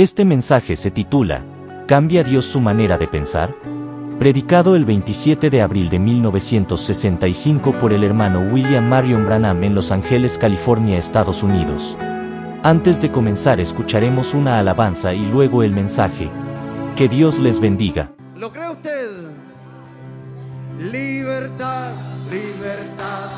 Este mensaje se titula, ¿Cambia Dios su manera de pensar? Predicado el 27 de abril de 1965 por el hermano William Marion Branham en Los Ángeles, California, Estados Unidos. Antes de comenzar escucharemos una alabanza y luego el mensaje. Que Dios les bendiga. ¿Lo cree usted? Libertad, libertad,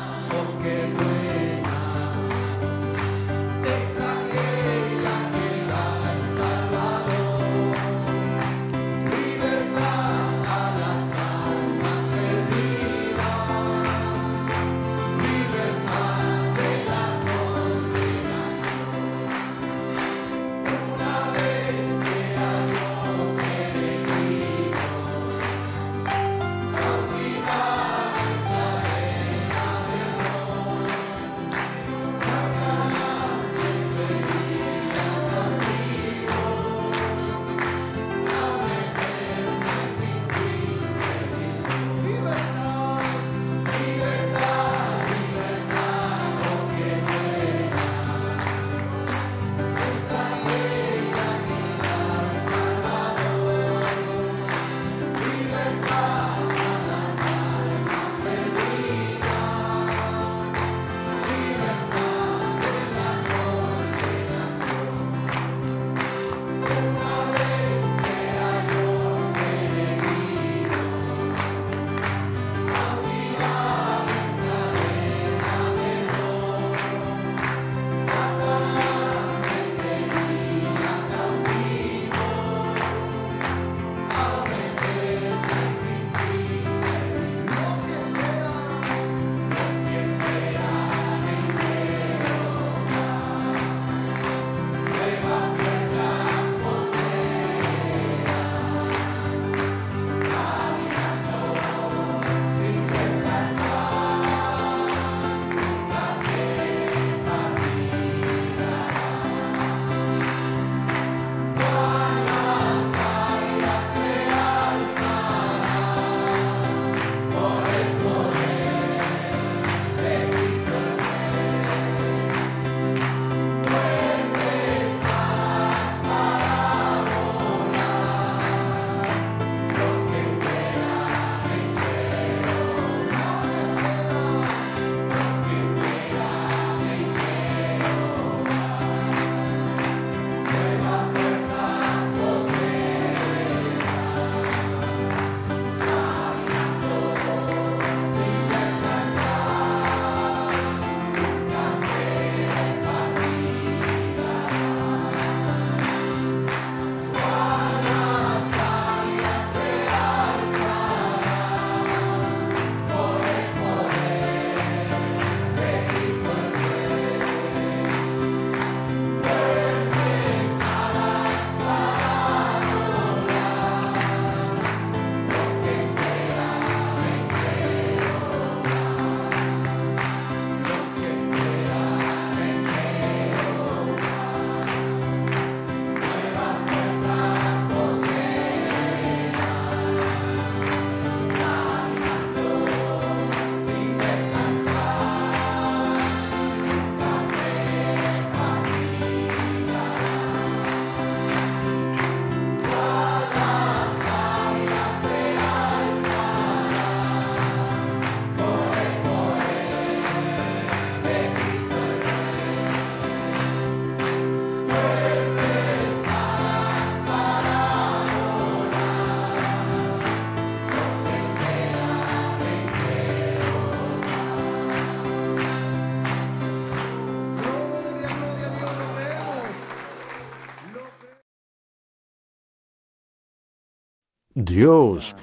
Dios.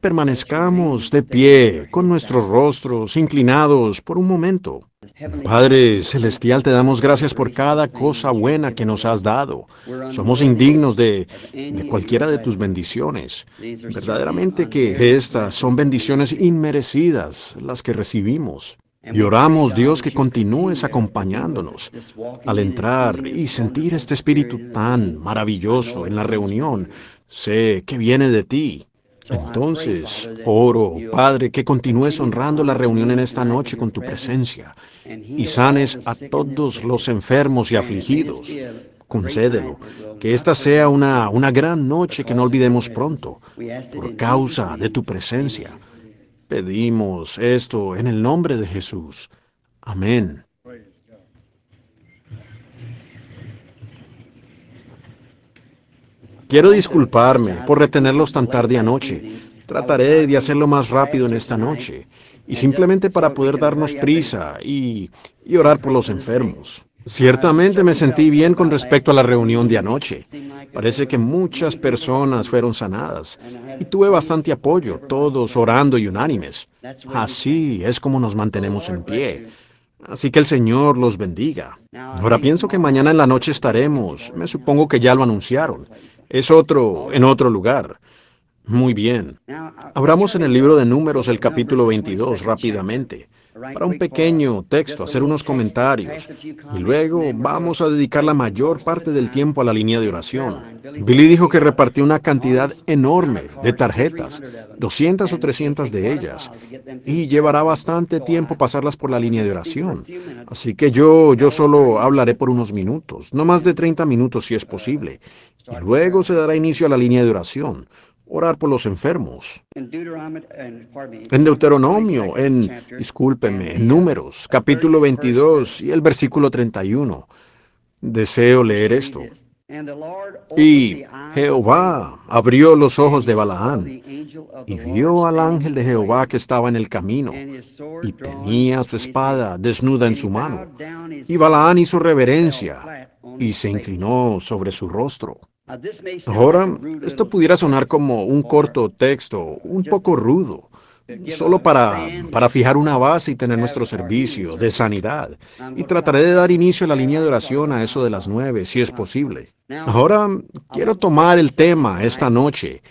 Permanezcamos de pie, con nuestros rostros inclinados por un momento. Padre Celestial, te damos gracias por cada cosa buena que nos has dado. Somos indignos de, cualquiera de tus bendiciones. Verdaderamente que estas son bendiciones inmerecidas las que recibimos. Y oramos, Dios, que continúes acompañándonos al entrar y sentir este espíritu tan maravilloso en la reunión, Sé que viene de ti. Entonces, oro, Padre, que continúes honrando la reunión en esta noche con tu presencia y sanes a todos los enfermos y afligidos. Concédelo, que esta sea una, una gran noche que no olvidemos pronto, por causa de tu presencia. Pedimos esto en el nombre de Jesús. Amén. Quiero disculparme por retenerlos tan tarde anoche. Trataré de hacerlo más rápido en esta noche. Y simplemente para poder darnos prisa y, orar por los enfermos. Ciertamente me sentí bien con respecto a la reunión de anoche. Parece que muchas personas fueron sanadas y tuve bastante apoyo, todos orando y unánimes. Así es como nos mantenemos en pie. Así que el Señor los bendiga. Ahora pienso que mañana en la noche estaremos, me supongo que ya lo anunciaron, es otro, en otro lugar. Muy bien. Abramos en el libro de números el capítulo 22 rápidamente para un pequeño texto, hacer unos comentarios. Y luego vamos a dedicar la mayor parte del tiempo a la línea de oración. Billy dijo que repartió una cantidad enorme de tarjetas, 200 o 300 de ellas, y llevará bastante tiempo pasarlas por la línea de oración. Así que yo, solo hablaré por unos minutos, no más de 30 minutos si es posible. Y luego se dará inicio a la línea de oración orar por los enfermos. En Deuteronomio, en, discúlpeme, en Números, capítulo 22 y el versículo 31. Deseo leer esto. Y Jehová abrió los ojos de Balaán y vio al ángel de Jehová que estaba en el camino y tenía su espada desnuda en su mano. Y Balaán hizo reverencia y se inclinó sobre su rostro. Ahora, esto pudiera sonar como un corto texto, un poco rudo, solo para, para fijar una base y tener nuestro servicio de sanidad. Y trataré de dar inicio a la línea de oración a eso de las nueve, si es posible. Ahora quiero tomar el tema esta noche.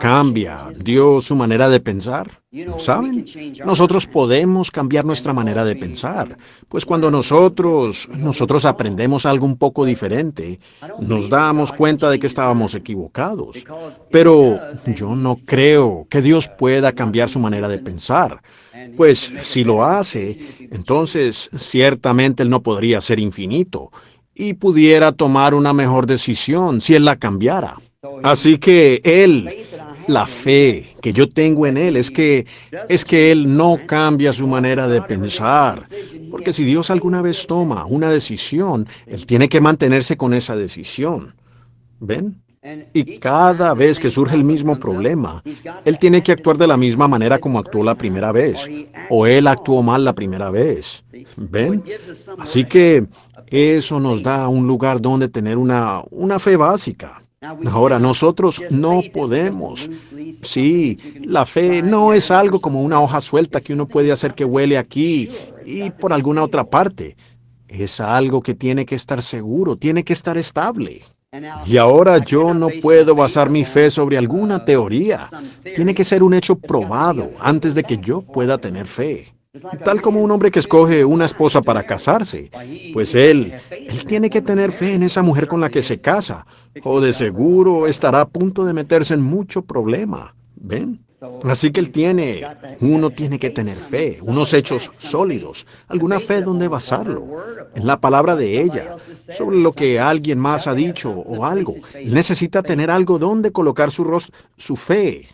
¿Cambia Dios su manera de pensar? ¿Saben? Nosotros podemos cambiar nuestra manera de pensar, pues cuando nosotros, nosotros aprendemos algo un poco diferente, nos damos cuenta de que estábamos equivocados. Pero yo no creo que Dios pueda cambiar su manera de pensar, pues si lo hace, entonces ciertamente Él no podría ser infinito y pudiera tomar una mejor decisión si Él la cambiara. Así que Él, la fe que yo tengo en Él es que, es que Él no cambia su manera de pensar. Porque si Dios alguna vez toma una decisión, Él tiene que mantenerse con esa decisión. ¿Ven? Y cada vez que surge el mismo problema, Él tiene que actuar de la misma manera como actuó la primera vez, o Él actuó mal la primera vez. ¿Ven? Así que eso nos da un lugar donde tener una, fe básica. Ahora, nosotros no podemos. Sí, la fe no es algo como una hoja suelta que uno puede hacer que huele aquí y por alguna otra parte. Es algo que tiene que estar seguro, tiene que estar estable. Y ahora yo no puedo basar mi fe sobre alguna teoría. Tiene que ser un hecho probado antes de que yo pueda tener fe. Tal como un hombre que escoge una esposa para casarse. Pues él, él tiene que tener fe en esa mujer con la que se casa, o de seguro estará a punto de meterse en mucho problema. ¿Ven? Así que él tiene, uno tiene que tener fe, unos hechos sólidos, alguna fe donde basarlo, en la palabra de ella, sobre lo que alguien más ha dicho o algo. Él necesita tener algo donde colocar su, su fe.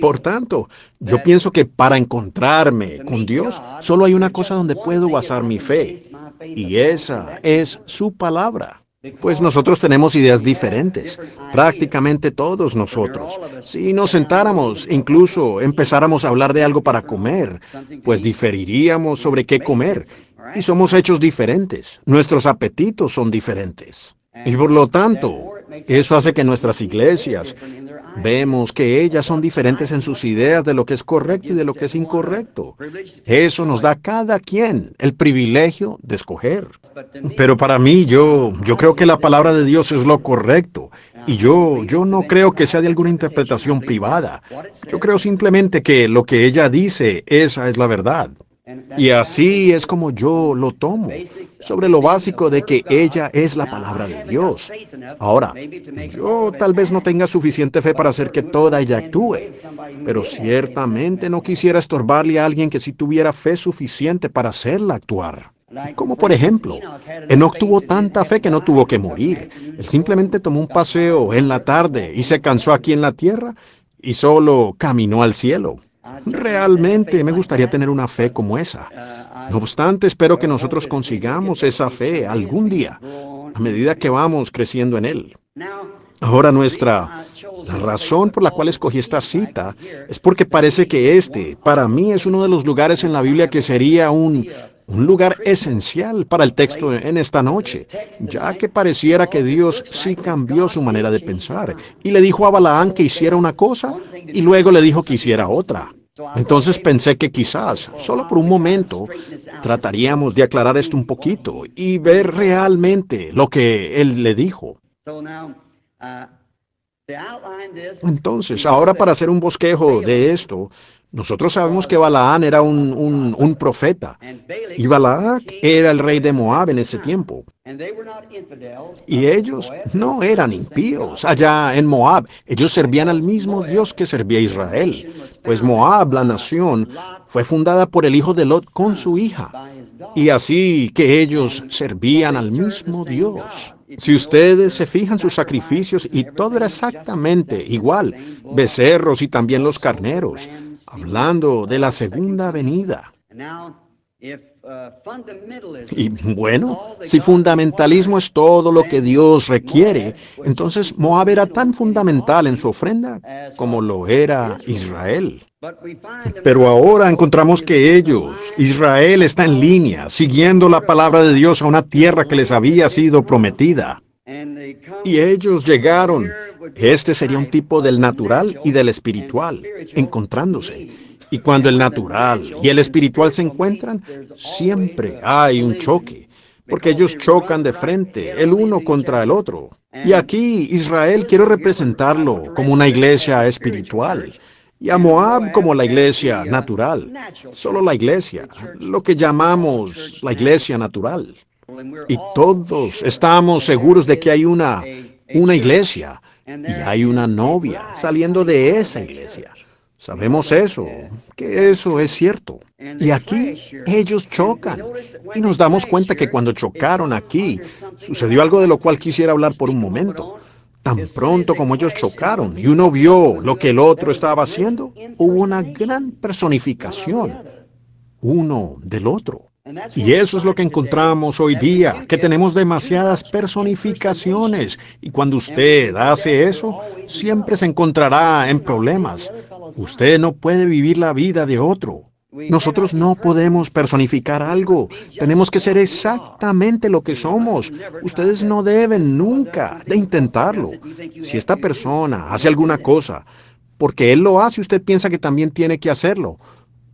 Por tanto, yo pienso que para encontrarme con Dios ah, solo hay una cosa donde puedo basar mi fe, y esa es su palabra. Pues nosotros tenemos ideas diferentes, prácticamente todos nosotros. Si nos sentáramos, incluso empezáramos a hablar de algo para comer, pues diferiríamos sobre qué comer. Y somos hechos diferentes, nuestros apetitos son diferentes. Y por lo tanto, eso hace que nuestras iglesias, Vemos que ellas son diferentes en sus ideas de lo que es correcto y de lo que es incorrecto. Eso nos da a cada quien el privilegio de escoger. Pero para mí, yo, yo creo que la palabra de Dios es lo correcto. Y yo, yo no creo que sea de alguna interpretación privada. Yo creo simplemente que lo que ella dice, esa es la verdad. Y así es como yo lo tomo, sobre lo básico de que ella es la palabra de Dios. Ahora, yo tal vez no tenga suficiente fe para hacer que toda ella actúe, pero ciertamente no quisiera estorbarle a alguien que sí tuviera fe suficiente para hacerla actuar. Como por ejemplo, Enoch tuvo tanta fe que no tuvo que morir. Él simplemente tomó un paseo en la tarde y se cansó aquí en la tierra y solo caminó al cielo. Realmente me gustaría tener una fe como esa. No obstante, espero que nosotros consigamos esa fe algún día, a medida que vamos creciendo en Él. Ahora nuestra... razón por la cual escogí esta cita es porque parece que este, para mí, es uno de los lugares en la Biblia que sería un un lugar esencial para el texto en esta noche, ya que pareciera que Dios sí cambió su manera de pensar y le dijo a Balaán que hiciera una cosa y luego le dijo que hiciera otra. Entonces pensé que quizás, solo por un momento, trataríamos de aclarar esto un poquito y ver realmente lo que él le dijo. Entonces, ahora para hacer un bosquejo de esto, nosotros sabemos que Balaán era un, profeta y Balaam era el rey de Moab en ese tiempo. Y ellos no eran impíos allá en Moab. Ellos servían al mismo Dios que servía Israel. Pues Moab, la nación, fue fundada por el hijo de Lot con su hija. Y así que ellos servían al mismo Dios. Si ustedes se fijan sus sacrificios y todo era exactamente igual, becerros y también los carneros, hablando de la segunda venida. Y bueno, si fundamentalismo es todo lo que Dios requiere, entonces Moab era tan fundamental en su ofrenda como lo era Israel. Pero ahora encontramos que ellos, Israel, está en línea, siguiendo la palabra de Dios a una tierra que les había sido prometida. Y ellos llegaron este sería un tipo del natural y del espiritual, encontrándose. Y cuando el natural y el espiritual se encuentran, siempre hay un choque, porque ellos chocan de frente, el uno contra el otro. Y aquí Israel quiere representarlo como una iglesia espiritual y a Moab como la iglesia natural, solo la iglesia, lo que llamamos la iglesia natural. Y todos estamos seguros de que hay una, una iglesia, y hay una novia saliendo de esa iglesia. Sabemos eso, que eso es cierto. Y aquí ellos chocan. Y nos damos cuenta que cuando chocaron aquí, sucedió algo de lo cual quisiera hablar por un momento. Tan pronto como ellos chocaron y uno vio lo que el otro estaba haciendo, hubo una gran personificación uno del otro. Y eso es lo que encontramos hoy día, que tenemos demasiadas personificaciones. Y cuando usted hace eso, siempre se encontrará en problemas. Usted no puede vivir la vida de otro. Nosotros no podemos personificar algo. Tenemos que ser exactamente lo que somos. Ustedes no deben nunca de intentarlo. Si esta persona hace alguna cosa, porque él lo hace, usted piensa que también tiene que hacerlo.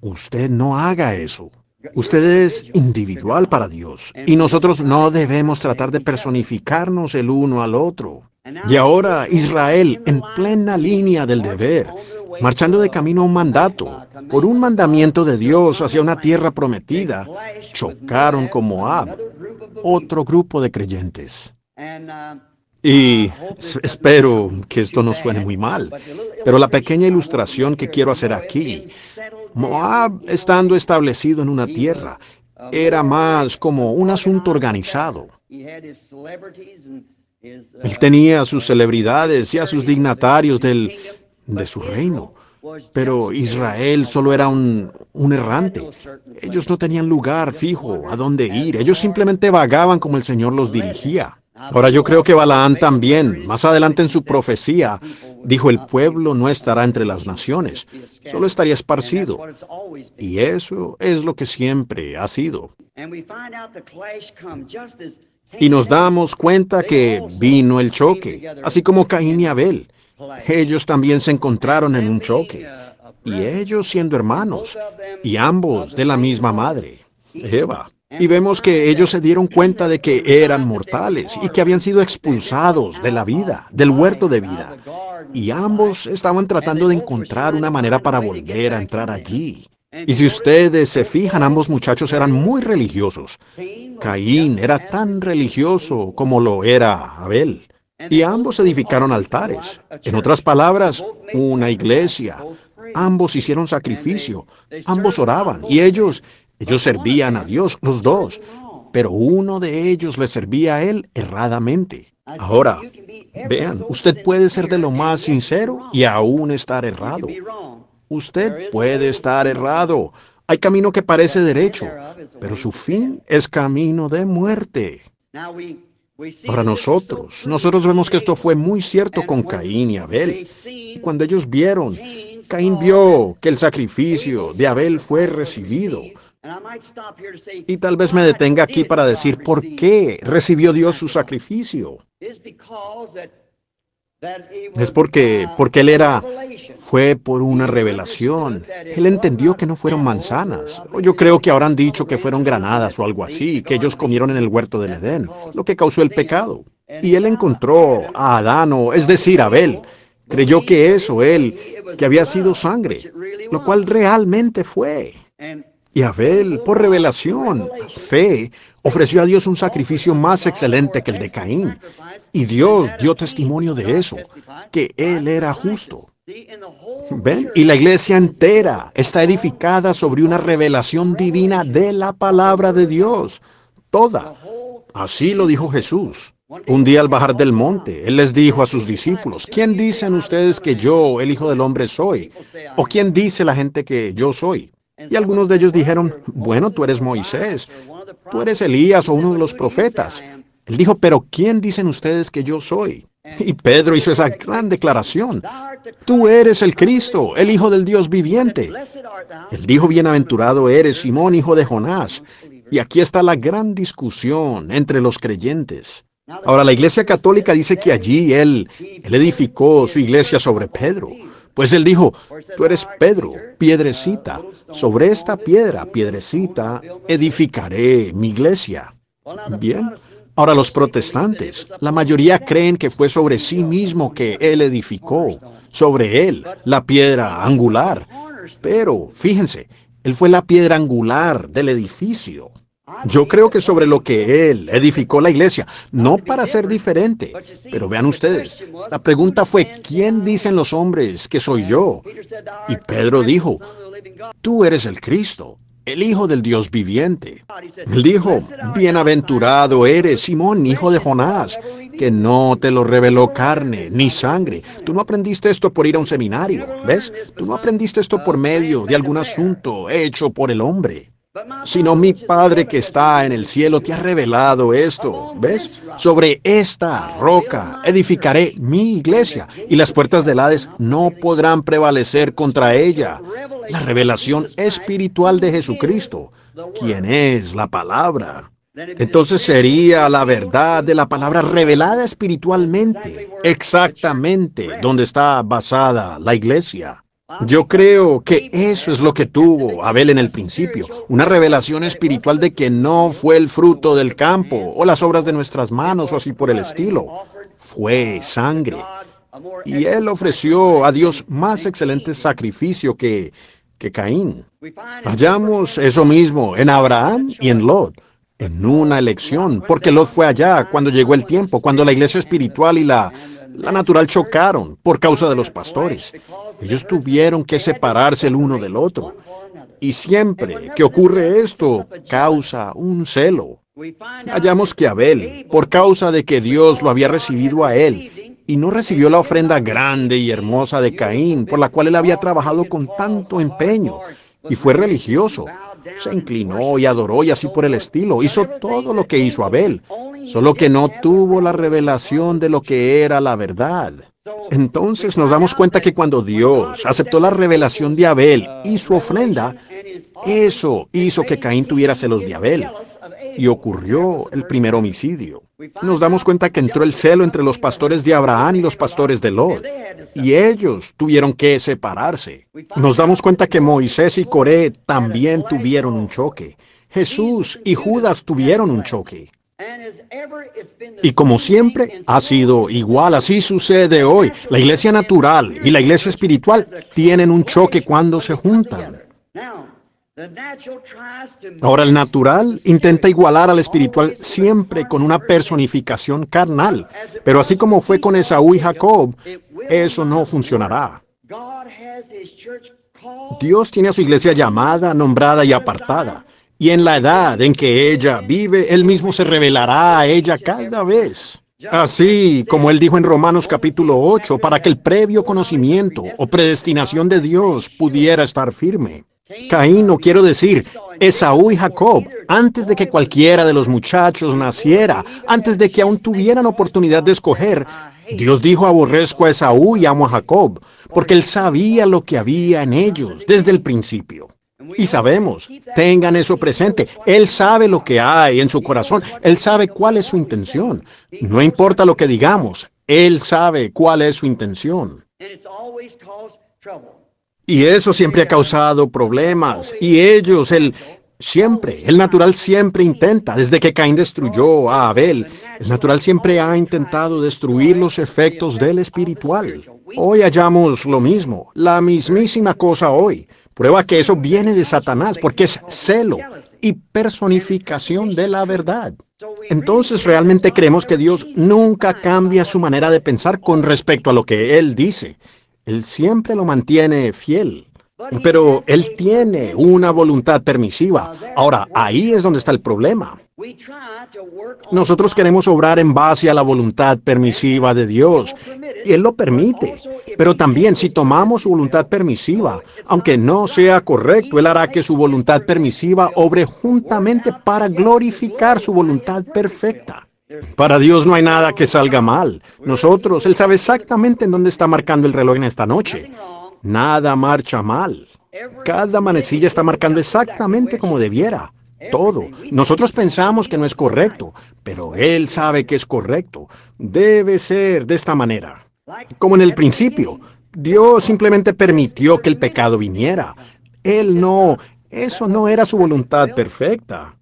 Usted no haga eso. Usted es individual para Dios y nosotros no debemos tratar de personificarnos el uno al otro. Y ahora Israel, en plena línea del deber, marchando de camino a un mandato, por un mandamiento de Dios hacia una tierra prometida, chocaron con Moab, otro grupo de creyentes. Y espero que esto no suene muy mal, pero la pequeña ilustración que quiero hacer aquí Moab, estando establecido en una tierra, era más como un asunto organizado. Él tenía a sus celebridades y a sus dignatarios de su reino, pero Israel solo era un errante. Ellos no tenían lugar fijo a dónde ir, ellos simplemente vagaban como el Señor los dirigía. Ahora yo creo que Balaán también, más adelante en su profecía, dijo, el pueblo no estará entre las naciones, solo estaría esparcido. Y eso es lo que siempre ha sido. Y nos damos cuenta que vino el choque, así como Caín y Abel. Ellos también se encontraron en un choque, y ellos siendo hermanos, y ambos de la misma madre, Eva. Y vemos que ellos se dieron cuenta de que eran mortales y que habían sido expulsados de la vida, del huerto de vida. Y ambos estaban tratando de encontrar una manera para volver a entrar allí. Y si ustedes se fijan, ambos muchachos eran muy religiosos. Caín era tan religioso como lo era Abel. Y ambos edificaron altares. En otras palabras, una iglesia. Ambos hicieron sacrificio. Ambos oraban. Y ellos ellos servían a Dios, los dos, pero uno de ellos le servía a él erradamente. Ahora, vean, usted puede ser de lo más sincero y aún estar errado. Usted puede estar errado. Hay camino que parece derecho, pero su fin es camino de muerte. Ahora nosotros, nosotros vemos que esto fue muy cierto con Caín y Abel. cuando ellos vieron, Caín vio que el sacrificio de Abel fue recibido, y tal vez me detenga aquí para decir por qué recibió Dios su sacrificio. Es porque, porque él era, fue por una revelación. Él entendió que no fueron manzanas. Yo creo que ahora han dicho que fueron granadas o algo así, que ellos comieron en el huerto del Edén, lo que causó el pecado. Y él encontró a Adán, o, es decir, a Abel. Creyó que eso, él, que había sido sangre, lo cual realmente fue. Y Abel, por revelación, fe, ofreció a Dios un sacrificio más excelente que el de Caín. Y Dios dio testimonio de eso, que Él era justo. ¿Ven? Y la iglesia entera está edificada sobre una revelación divina de la palabra de Dios. Toda. Así lo dijo Jesús. Un día al bajar del monte, Él les dijo a sus discípulos, ¿quién dicen ustedes que yo, el Hijo del Hombre, soy? ¿O quién dice la gente que yo soy? Y algunos de ellos dijeron, bueno, tú eres Moisés, tú eres Elías o uno de los profetas. Él dijo, pero ¿quién dicen ustedes que yo soy? Y Pedro hizo esa gran declaración. Tú eres el Cristo, el Hijo del Dios viviente. Él dijo, bienaventurado eres Simón, hijo de Jonás. Y aquí está la gran discusión entre los creyentes. Ahora, la Iglesia Católica dice que allí él, edificó su iglesia sobre Pedro, pues él dijo, tú eres Pedro, piedrecita, sobre esta piedra, piedrecita, edificaré mi iglesia. Bien, ahora los protestantes, la mayoría creen que fue sobre sí mismo que él edificó, sobre él, la piedra angular. Pero, fíjense, él fue la piedra angular del edificio. Yo creo que sobre lo que él edificó la iglesia, no para ser diferente. Pero vean ustedes, la pregunta fue, ¿quién dicen los hombres que soy yo? Y Pedro dijo, tú eres el Cristo, el Hijo del Dios viviente. Él dijo, bienaventurado eres, Simón, hijo de Jonás, que no te lo reveló carne ni sangre. Tú no aprendiste esto por ir a un seminario, ¿ves? Tú no aprendiste esto por medio de algún asunto hecho por el hombre sino mi Padre que está en el cielo te ha revelado esto. ¿Ves? Sobre esta roca edificaré mi iglesia y las puertas del Hades no podrán prevalecer contra ella. La revelación espiritual de Jesucristo, quien es la palabra. Entonces sería la verdad de la palabra revelada espiritualmente, exactamente donde está basada la iglesia. Yo creo que eso es lo que tuvo Abel en el principio, una revelación espiritual de que no fue el fruto del campo o las obras de nuestras manos o así por el estilo, fue sangre. Y él ofreció a Dios más excelente sacrificio que, que Caín. Hallamos eso mismo en Abraham y en Lot en una elección, porque Lot fue allá cuando llegó el tiempo, cuando la iglesia espiritual y la la natural chocaron por causa de los pastores. Ellos tuvieron que separarse el uno del otro. Y siempre que ocurre esto, causa un celo. Hallamos que Abel, por causa de que Dios lo había recibido a él, y no recibió la ofrenda grande y hermosa de Caín, por la cual él había trabajado con tanto empeño, y fue religioso. Se inclinó y adoró y así por el estilo. Hizo todo lo que hizo Abel solo que no tuvo la revelación de lo que era la verdad. Entonces nos damos cuenta que cuando Dios aceptó la revelación de Abel y su ofrenda, eso hizo que Caín tuviera celos de Abel. Y ocurrió el primer homicidio. Nos damos cuenta que entró el celo entre los pastores de Abraham y los pastores de Lot. Y ellos tuvieron que separarse. Nos damos cuenta que Moisés y Coré también tuvieron un choque. Jesús y Judas tuvieron un choque. Y como siempre ha sido igual, así sucede hoy. La iglesia natural y la iglesia espiritual tienen un choque cuando se juntan. Ahora el natural intenta igualar al espiritual siempre con una personificación carnal, pero así como fue con Esaú y Jacob, eso no funcionará. Dios tiene a su iglesia llamada, nombrada y apartada y en la edad en que ella vive, Él mismo se revelará a ella cada vez. Así como él dijo en Romanos capítulo 8, para que el previo conocimiento o predestinación de Dios pudiera estar firme. Caín, no quiero decir, Esaú y Jacob, antes de que cualquiera de los muchachos naciera, antes de que aún tuvieran oportunidad de escoger, Dios dijo, aborrezco a Esaú y amo a Jacob, porque él sabía lo que había en ellos desde el principio. Y sabemos, tengan eso presente. Él sabe lo que hay en su corazón. Él sabe cuál es su intención. No importa lo que digamos, Él sabe cuál es su intención. Y eso siempre ha causado problemas. Y ellos, él siempre, el natural siempre intenta, desde que Caín destruyó a Abel, el natural siempre ha intentado destruir los efectos del espiritual. Hoy hallamos lo mismo, la mismísima cosa hoy. Prueba que eso viene de Satanás porque es celo y personificación de la verdad. Entonces realmente creemos que Dios nunca cambia su manera de pensar con respecto a lo que Él dice. Él siempre lo mantiene fiel. Pero Él tiene una voluntad permisiva. Ahora, ahí es donde está el problema. Nosotros queremos obrar en base a la voluntad permisiva de Dios, y Él lo permite. Pero también si tomamos su voluntad permisiva, aunque no sea correcto, Él hará que su voluntad permisiva obre juntamente para glorificar su voluntad perfecta. Para Dios no hay nada que salga mal. Nosotros, Él sabe exactamente en dónde está marcando el reloj en esta noche. Nada marcha mal. Cada manecilla está marcando exactamente como debiera. Todo. Nosotros pensamos que no es correcto, pero Él sabe que es correcto. Debe ser de esta manera. Como en el principio, Dios simplemente permitió que el pecado viniera. Él no, eso no era su voluntad perfecta.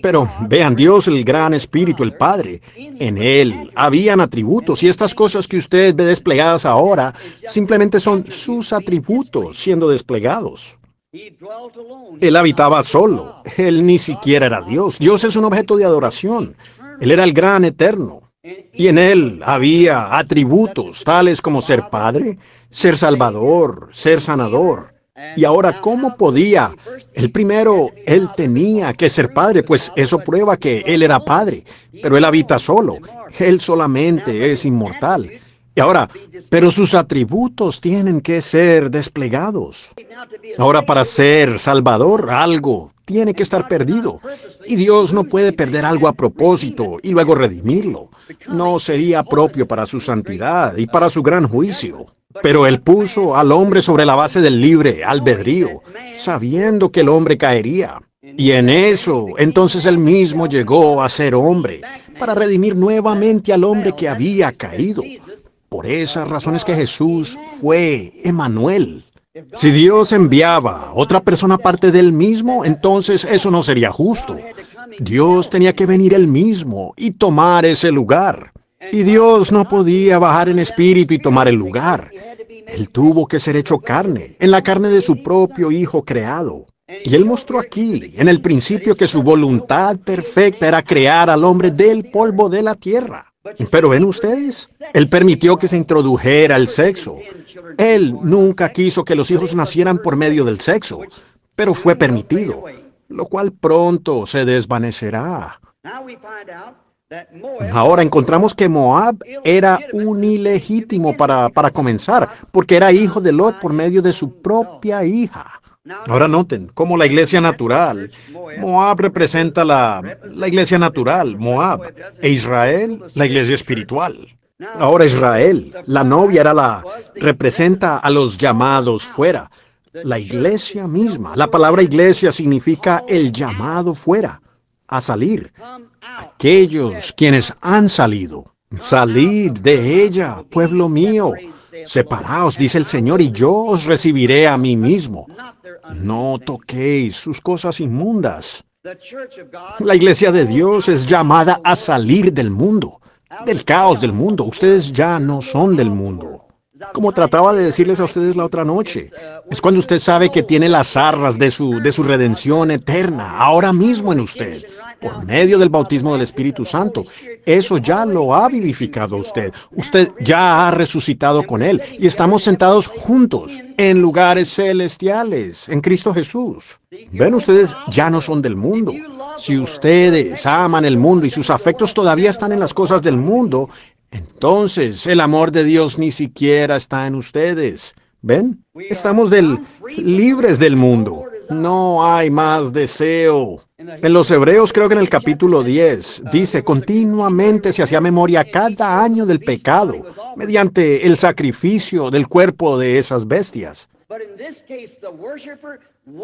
Pero vean, Dios, el gran Espíritu, el Padre, en Él habían atributos y estas cosas que usted ve desplegadas ahora simplemente son sus atributos siendo desplegados. Él habitaba solo. Él ni siquiera era Dios. Dios es un objeto de adoración. Él era el gran eterno. Y en él había atributos tales como ser padre, ser salvador, ser sanador. Y ahora, ¿cómo podía? El primero, él tenía que ser padre, pues eso prueba que él era padre, pero él habita solo, él solamente es inmortal. Y ahora, pero sus atributos tienen que ser desplegados. Ahora para ser salvador, algo tiene que estar perdido. Y Dios no puede perder algo a propósito y luego redimirlo. No sería propio para su santidad y para su gran juicio. Pero él puso al hombre sobre la base del libre albedrío, sabiendo que el hombre caería. Y en eso, entonces él mismo llegó a ser hombre, para redimir nuevamente al hombre que había caído. Por esas razones que Jesús fue Emanuel, si Dios enviaba otra persona de del mismo, entonces eso no sería justo. Dios tenía que venir él mismo y tomar ese lugar. Y Dios no podía bajar en espíritu y tomar el lugar. Él tuvo que ser hecho carne, en la carne de su propio Hijo creado. Y él mostró aquí, en el principio, que su voluntad perfecta era crear al hombre del polvo de la tierra. Pero ven ustedes, él permitió que se introdujera el sexo, él nunca quiso que los hijos nacieran por medio del sexo, pero fue permitido, lo cual pronto se desvanecerá. Ahora encontramos que Moab era un ilegítimo para, comenzar, porque era hijo de Lot por medio de su propia hija. Ahora noten, como la iglesia natural, Moab representa la iglesia natural, Moab, e Israel, la iglesia espiritual. Ahora Israel, la novia era la, representa a los llamados fuera. La iglesia misma, la palabra iglesia significa el llamado fuera, a salir. Aquellos quienes han salido, salid de ella, pueblo mío. Separaos, dice el Señor, y yo os recibiré a mí mismo. No toquéis sus cosas inmundas. La iglesia de Dios es llamada a salir del mundo del caos del mundo. Ustedes ya no son del mundo. Como trataba de decirles a ustedes la otra noche, es cuando usted sabe que tiene las arras de su, de su redención eterna, ahora mismo en usted, por medio del bautismo del Espíritu Santo. Eso ya lo ha vivificado usted. Usted ya ha resucitado con Él y estamos sentados juntos en lugares celestiales, en Cristo Jesús. Ven ustedes, ya no son del mundo. Si ustedes aman el mundo y sus afectos todavía están en las cosas del mundo, entonces el amor de Dios ni siquiera está en ustedes. ¿Ven? Estamos libres del mundo. No hay más deseo. En los Hebreos, creo que en el capítulo 10, dice, continuamente se hacía memoria cada año del pecado mediante el sacrificio del cuerpo de esas bestias.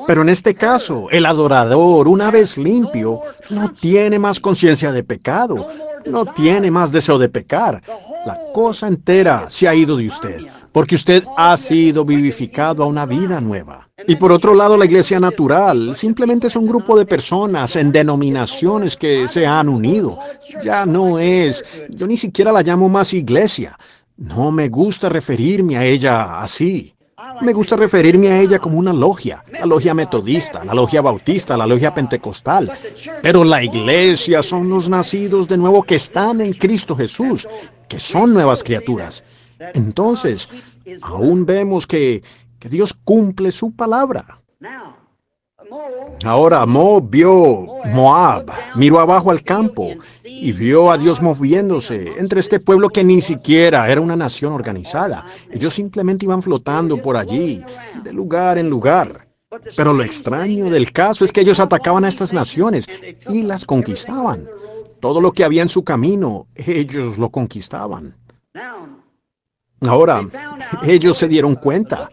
Pero en este caso, el adorador, una vez limpio, no tiene más conciencia de pecado, no tiene más deseo de pecar. La cosa entera se ha ido de usted, porque usted ha sido vivificado a una vida nueva. Y por otro lado, la iglesia natural simplemente es un grupo de personas en denominaciones que se han unido. Ya no es, yo ni siquiera la llamo más iglesia. No me gusta referirme a ella así. Me gusta referirme a ella como una logia, la logia metodista, la logia bautista, la logia pentecostal. Pero la iglesia son los nacidos de nuevo que están en Cristo Jesús, que son nuevas criaturas. Entonces, aún vemos que, que Dios cumple su palabra. Ahora Moab vio Moab, miró abajo al campo y vio a Dios moviéndose entre este pueblo que ni siquiera era una nación organizada. Ellos simplemente iban flotando por allí, de lugar en lugar. Pero lo extraño del caso es que ellos atacaban a estas naciones y las conquistaban. Todo lo que había en su camino, ellos lo conquistaban. Ahora, ellos se dieron cuenta.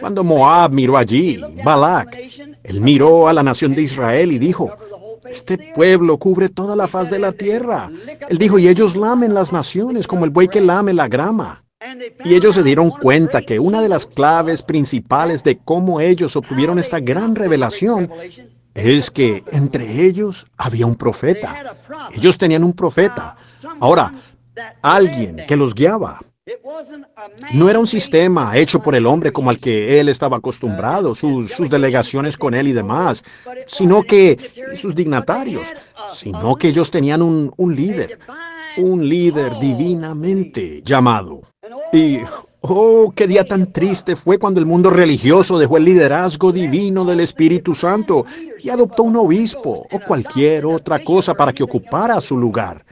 Cuando Moab miró allí, Balak, él miró a la nación de Israel y dijo, este pueblo cubre toda la faz de la tierra. Él dijo, y ellos lamen las naciones como el buey que lame la grama. Y ellos se dieron cuenta que una de las claves principales de cómo ellos obtuvieron esta gran revelación es que entre ellos había un profeta. Ellos tenían un profeta. Ahora, alguien que los guiaba. No era un sistema hecho por el hombre como al que él estaba acostumbrado, sus, delegaciones con él y demás, sino que sus dignatarios, sino que ellos tenían un líder, un líder divinamente llamado. Y, oh, qué día tan triste fue cuando el mundo religioso dejó el liderazgo divino del Espíritu Santo y adoptó un obispo o cualquier otra cosa para que ocupara su lugar.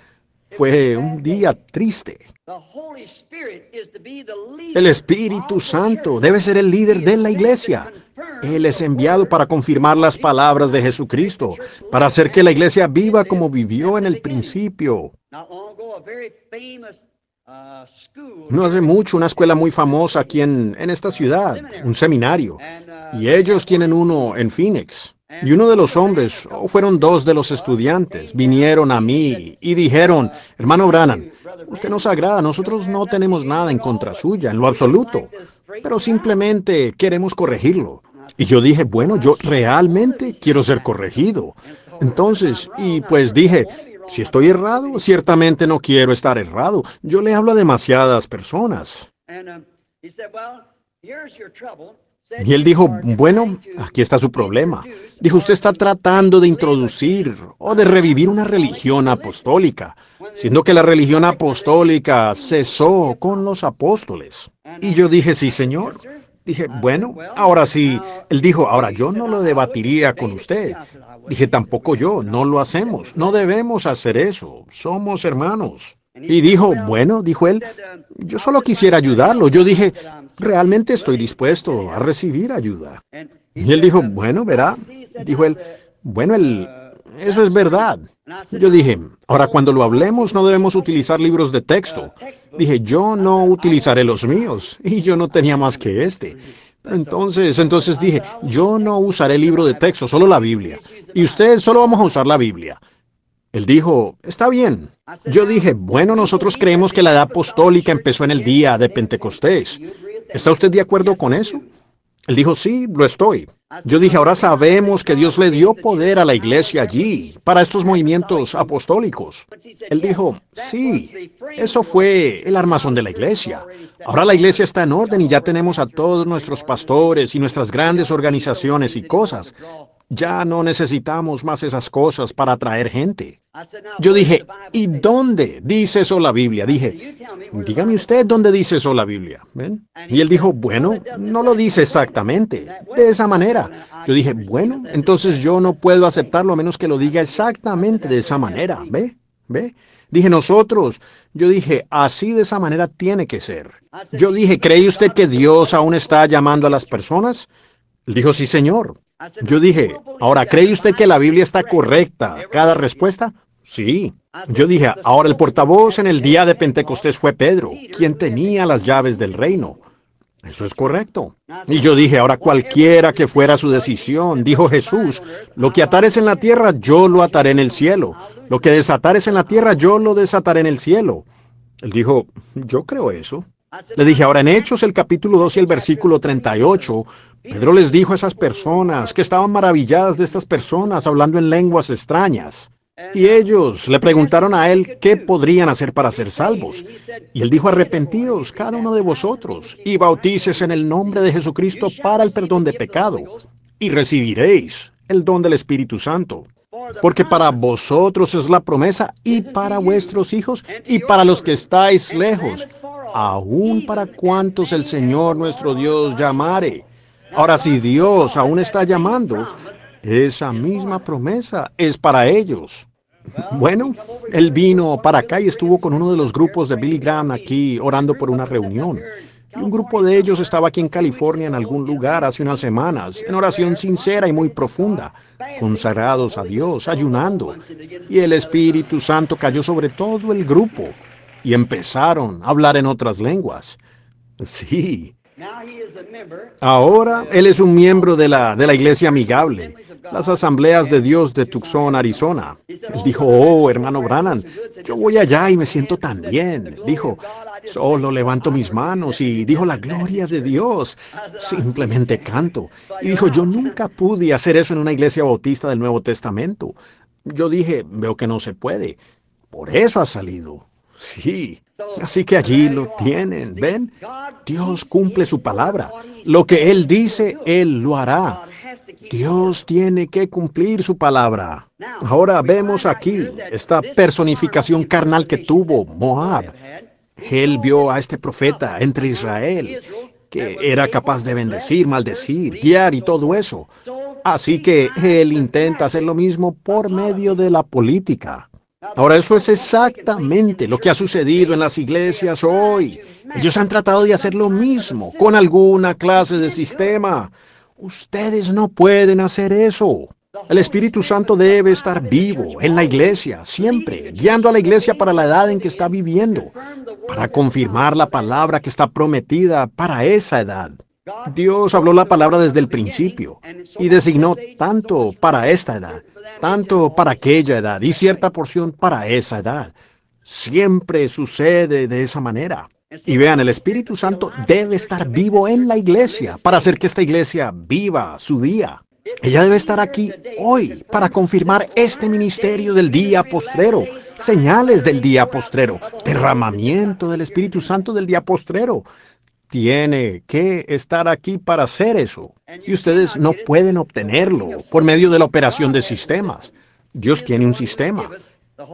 Fue un día triste. El Espíritu Santo debe ser el líder de la iglesia. Él es enviado para confirmar las palabras de Jesucristo, para hacer que la iglesia viva como vivió en el principio. No hace mucho una escuela muy famosa aquí en, esta ciudad, un seminario, y ellos tienen uno en Phoenix. Y uno de los hombres, o fueron dos de los estudiantes, vinieron a mí y dijeron, hermano Brannan, usted nos agrada, nosotros no tenemos nada en contra suya, en lo absoluto, pero simplemente queremos corregirlo. Y yo dije, bueno, yo realmente quiero ser corregido. Entonces, y pues dije, si estoy errado, ciertamente no quiero estar errado. Yo le hablo a demasiadas personas. Um, y él dijo, bueno, aquí está su problema. Dijo, usted está tratando de introducir o de revivir una religión apostólica, siendo que la religión apostólica cesó con los apóstoles. Y yo dije, sí, señor. Dije, bueno, ahora sí. Él dijo, ahora yo no lo debatiría con usted. Dije, tampoco yo, no lo hacemos, no debemos hacer eso, somos hermanos. Y dijo, bueno, dijo él, yo solo quisiera ayudarlo. Yo dije, realmente estoy dispuesto a recibir ayuda. Y él dijo, bueno, verá, dijo él, bueno, él, eso es verdad. Yo dije, ahora cuando lo hablemos no debemos utilizar libros de texto. Dije, yo no utilizaré los míos, y yo no tenía más que este. entonces, entonces dije, yo no usaré libro de texto, solo la Biblia. Y usted solo vamos a usar la Biblia. Él dijo, está bien. Yo dije, bueno, nosotros creemos que la edad apostólica empezó en el día de Pentecostés. ¿Está usted de acuerdo con eso? Él dijo, sí, lo estoy. Yo dije, ahora sabemos que Dios le dio poder a la iglesia allí para estos movimientos apostólicos. Él dijo, sí, eso fue el armazón de la iglesia. Ahora la iglesia está en orden y ya tenemos a todos nuestros pastores y nuestras grandes organizaciones y cosas. Ya no necesitamos más esas cosas para atraer gente. Yo dije, ¿y dónde dice eso la Biblia? Dije, dígame usted dónde dice eso la Biblia. Y él dijo, bueno, no lo dice exactamente, de esa manera. Yo dije, bueno, entonces yo no puedo aceptarlo a menos que lo diga exactamente de esa manera. ¿Ve? ¿Ve? Dije, nosotros. Yo dije, así de esa manera tiene que ser. Yo dije, ¿cree usted que Dios aún está llamando a las personas? Él dijo, sí, señor. Yo dije, ahora, ¿cree usted que la Biblia está correcta? ¿Cada respuesta? Sí. Yo dije, ahora el portavoz en el día de Pentecostés fue Pedro, quien tenía las llaves del reino. Eso es correcto. Y yo dije, ahora cualquiera que fuera su decisión, dijo Jesús, lo que atares en la tierra, yo lo ataré en el cielo. Lo que desatares en la tierra, yo lo desataré en el cielo. Él dijo, yo creo eso. Le dije, ahora en Hechos el capítulo 2 y el versículo 38, Pedro les dijo a esas personas que estaban maravilladas de estas personas hablando en lenguas extrañas. Y ellos le preguntaron a él qué podrían hacer para ser salvos. Y él dijo, arrepentíos cada uno de vosotros y bautices en el nombre de Jesucristo para el perdón de pecado y recibiréis el don del Espíritu Santo. Porque para vosotros es la promesa y para vuestros hijos y para los que estáis lejos, aún para cuantos el Señor nuestro Dios llamare Ahora, si Dios aún está llamando, esa misma promesa es para ellos. Bueno, él vino para acá y estuvo con uno de los grupos de Billy Graham aquí orando por una reunión. Y un grupo de ellos estaba aquí en California en algún lugar hace unas semanas, en oración sincera y muy profunda, consagrados a Dios, ayunando. Y el Espíritu Santo cayó sobre todo el grupo y empezaron a hablar en otras lenguas. Sí, Ahora él es un miembro de la, de la iglesia amigable, las asambleas de Dios de Tucson, Arizona. Él dijo, oh, hermano Brannan, yo voy allá y me siento tan bien. Dijo, solo levanto mis manos y dijo la gloria de Dios. Simplemente canto. Y dijo, yo nunca pude hacer eso en una iglesia bautista del Nuevo Testamento. Yo dije, veo que no se puede. Por eso ha salido. Sí. Así que allí lo tienen, ¿ven? Dios cumple su palabra. Lo que Él dice, Él lo hará. Dios tiene que cumplir su palabra. Ahora vemos aquí esta personificación carnal que tuvo Moab. Él vio a este profeta entre Israel, que era capaz de bendecir, maldecir, guiar y todo eso. Así que él intenta hacer lo mismo por medio de la política. Ahora eso es exactamente lo que ha sucedido en las iglesias hoy. Ellos han tratado de hacer lo mismo con alguna clase de sistema. Ustedes no pueden hacer eso. El Espíritu Santo debe estar vivo en la iglesia, siempre, guiando a la iglesia para la edad en que está viviendo, para confirmar la palabra que está prometida para esa edad. Dios habló la palabra desde el principio y designó tanto para esta edad tanto para aquella edad y cierta porción para esa edad. Siempre sucede de esa manera. Y vean, el Espíritu Santo debe estar vivo en la iglesia para hacer que esta iglesia viva su día. Ella debe estar aquí hoy para confirmar este ministerio del día postrero, señales del día postrero, derramamiento del Espíritu Santo del día postrero, tiene que estar aquí para hacer eso. Y ustedes no pueden obtenerlo por medio de la operación de sistemas. Dios tiene un sistema.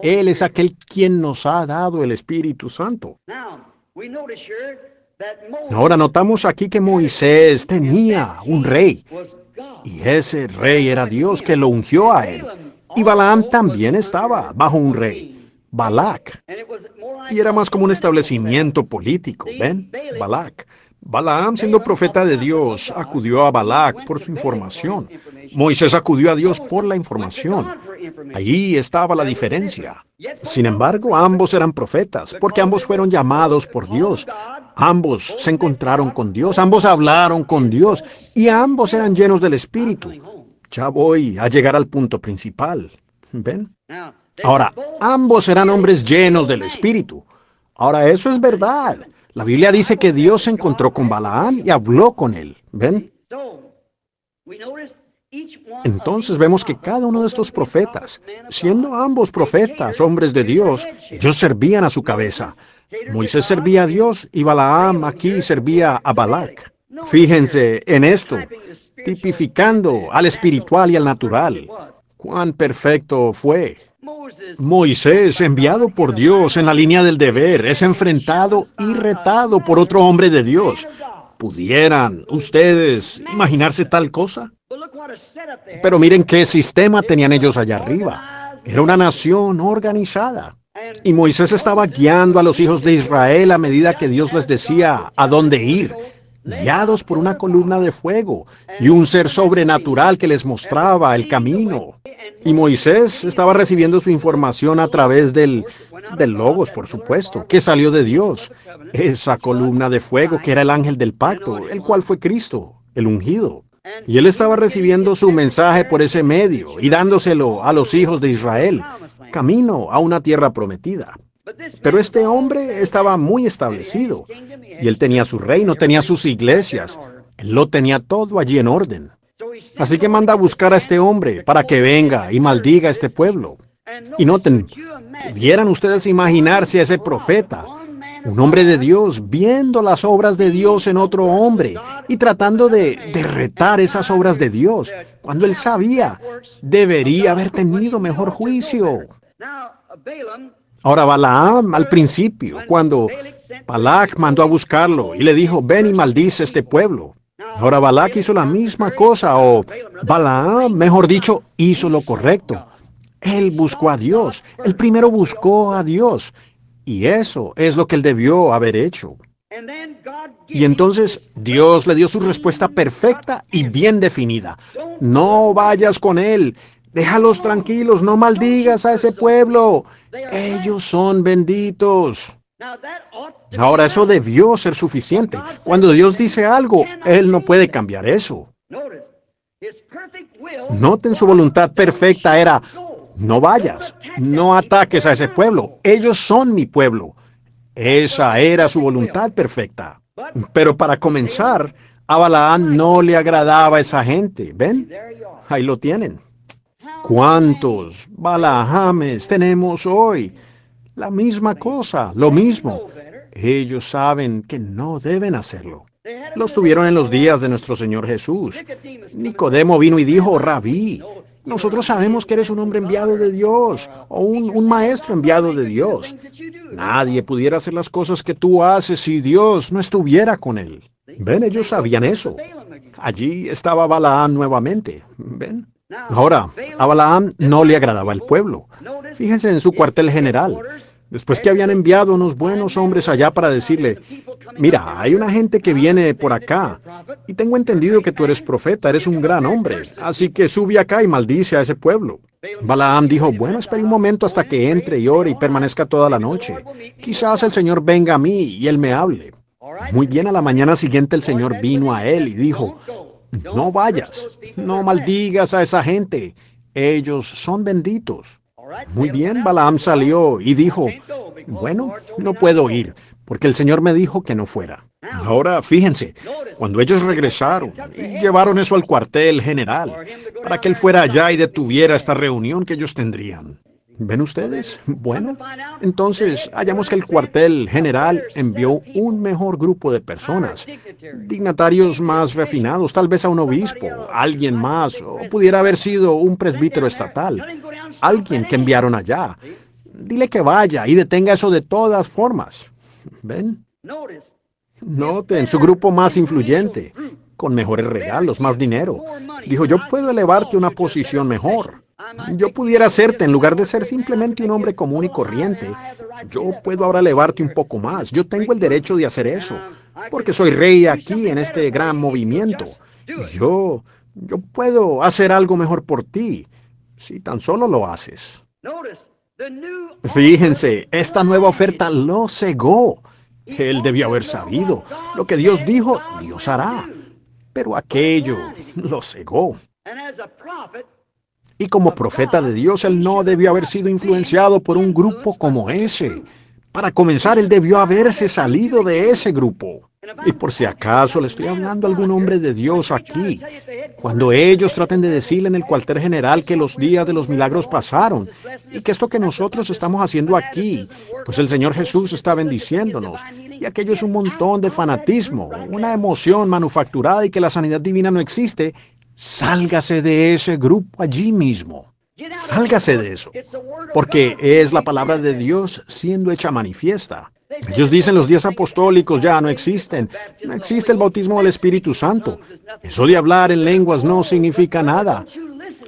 Él es aquel quien nos ha dado el Espíritu Santo. Ahora notamos aquí que Moisés tenía un rey. Y ese rey era Dios que lo ungió a él. Y Balaam también estaba bajo un rey, Balak y era más como un establecimiento político, ¿ven? Balak. Balaam, siendo profeta de Dios, acudió a Balak por su información. Moisés acudió a Dios por la información. Ahí estaba la diferencia. Sin embargo, ambos eran profetas, porque ambos fueron llamados por Dios. Ambos se encontraron con Dios, ambos hablaron con Dios y ambos eran llenos del Espíritu. Ya voy a llegar al punto principal. ¿Ven? Ahora, ambos eran hombres llenos del Espíritu. Ahora, eso es verdad. La Biblia dice que Dios se encontró con Balaam y habló con él. ¿Ven? Entonces vemos que cada uno de estos profetas, siendo ambos profetas, hombres de Dios, ellos servían a su cabeza. Moisés servía a Dios y Balaam aquí servía a Balac. Fíjense en esto, tipificando al espiritual y al natural. Cuán perfecto fue. Moisés, enviado por Dios en la línea del deber, es enfrentado y retado por otro hombre de Dios. ¿Pudieran ustedes imaginarse tal cosa? Pero miren qué sistema tenían ellos allá arriba. Era una nación organizada. Y Moisés estaba guiando a los hijos de Israel a medida que Dios les decía a dónde ir, guiados por una columna de fuego y un ser sobrenatural que les mostraba el camino. Y Moisés estaba recibiendo su información a través del, del Logos, por supuesto, que salió de Dios, esa columna de fuego que era el ángel del pacto, el cual fue Cristo, el ungido. Y él estaba recibiendo su mensaje por ese medio y dándoselo a los hijos de Israel, camino a una tierra prometida. Pero este hombre estaba muy establecido y él tenía su reino, tenía sus iglesias, lo tenía todo allí en orden. Así que manda a buscar a este hombre para que venga y maldiga a este pueblo. Y noten, ¿pudieran ustedes imaginarse a ese profeta, un hombre de Dios, viendo las obras de Dios en otro hombre y tratando de, derretar esas obras de Dios, cuando él sabía, debería haber tenido mejor juicio? Ahora Balaam al principio, cuando Balak mandó a buscarlo y le dijo, ven y maldice este pueblo. Ahora Balak hizo la misma cosa, o Balaam, mejor dicho, hizo lo correcto. Él buscó a Dios. Él primero buscó a Dios. Y eso es lo que él debió haber hecho. Y entonces Dios le dio su respuesta perfecta y bien definida. No vayas con él. Déjalos tranquilos. No maldigas a ese pueblo. Ellos son benditos. Ahora eso debió ser suficiente. Cuando Dios dice algo, Él no puede cambiar eso. Noten su voluntad perfecta era, no vayas, no ataques a ese pueblo, ellos son mi pueblo. Esa era su voluntad perfecta. Pero para comenzar, a Balaam no le agradaba a esa gente. ¿Ven? Ahí lo tienen. ¿Cuántos Balaames tenemos hoy? La misma cosa, lo mismo. Ellos saben que no deben hacerlo. Los tuvieron en los días de nuestro Señor Jesús. Nicodemo vino y dijo, rabí, nosotros sabemos que eres un hombre enviado de Dios o un, maestro enviado de Dios. Nadie pudiera hacer las cosas que tú haces si Dios no estuviera con él. Ven, ellos sabían eso. Allí estaba Balaam nuevamente. Ven. Ahora, a Balaam no le agradaba el pueblo. Fíjense en su cuartel general. Después que habían enviado unos buenos hombres allá para decirle, mira, hay una gente que viene por acá, y tengo entendido que tú eres profeta, eres un gran hombre, así que sube acá y maldice a ese pueblo. Balaam dijo, bueno, espere un momento hasta que entre y ore y permanezca toda la noche. Quizás el Señor venga a mí y él me hable. Muy bien, a la mañana siguiente el Señor vino a él y dijo, no vayas, no maldigas a esa gente, ellos son benditos. Muy bien, Balaam salió y dijo, bueno, no puedo ir, porque el Señor me dijo que no fuera. Ahora, fíjense, cuando ellos regresaron y llevaron eso al cuartel general, para que él fuera allá y detuviera esta reunión que ellos tendrían. ¿Ven ustedes? Bueno, entonces hallamos uh, que el cuartel uh, general envió un mejor grupo de personas, dignatarios uh, más refinados, tal vez a un obispo, alguien más, o pudiera haber sido un presbítero estatal alguien que enviaron allá. Dile que vaya y detenga eso de todas formas. ¿Ven? en su grupo más influyente, con mejores regalos, más dinero. Dijo, yo puedo elevarte a una posición mejor. Yo pudiera hacerte, en lugar de ser simplemente un hombre común y corriente, yo puedo ahora elevarte un poco más. Yo tengo el derecho de hacer eso, porque soy rey aquí en este gran movimiento. Yo, yo puedo hacer algo mejor por ti si tan solo lo haces. Fíjense, esta nueva oferta lo cegó. Él debió haber sabido. Lo que Dios dijo, Dios hará. Pero aquello lo cegó. Y como profeta de Dios, él no debió haber sido influenciado por un grupo como ese. Para comenzar, él debió haberse salido de ese grupo. Y por si acaso le estoy hablando a algún hombre de Dios aquí, cuando ellos traten de decirle en el cuartel general que los días de los milagros pasaron y que esto que nosotros estamos haciendo aquí, pues el Señor Jesús está bendiciéndonos. Y aquello es un montón de fanatismo, una emoción manufacturada y que la sanidad divina no existe, sálgase de ese grupo allí mismo. Sálgase de eso, porque es la palabra de Dios siendo hecha manifiesta. Ellos dicen los días apostólicos ya no existen. No existe el bautismo del Espíritu Santo. Eso de hablar en lenguas no significa nada.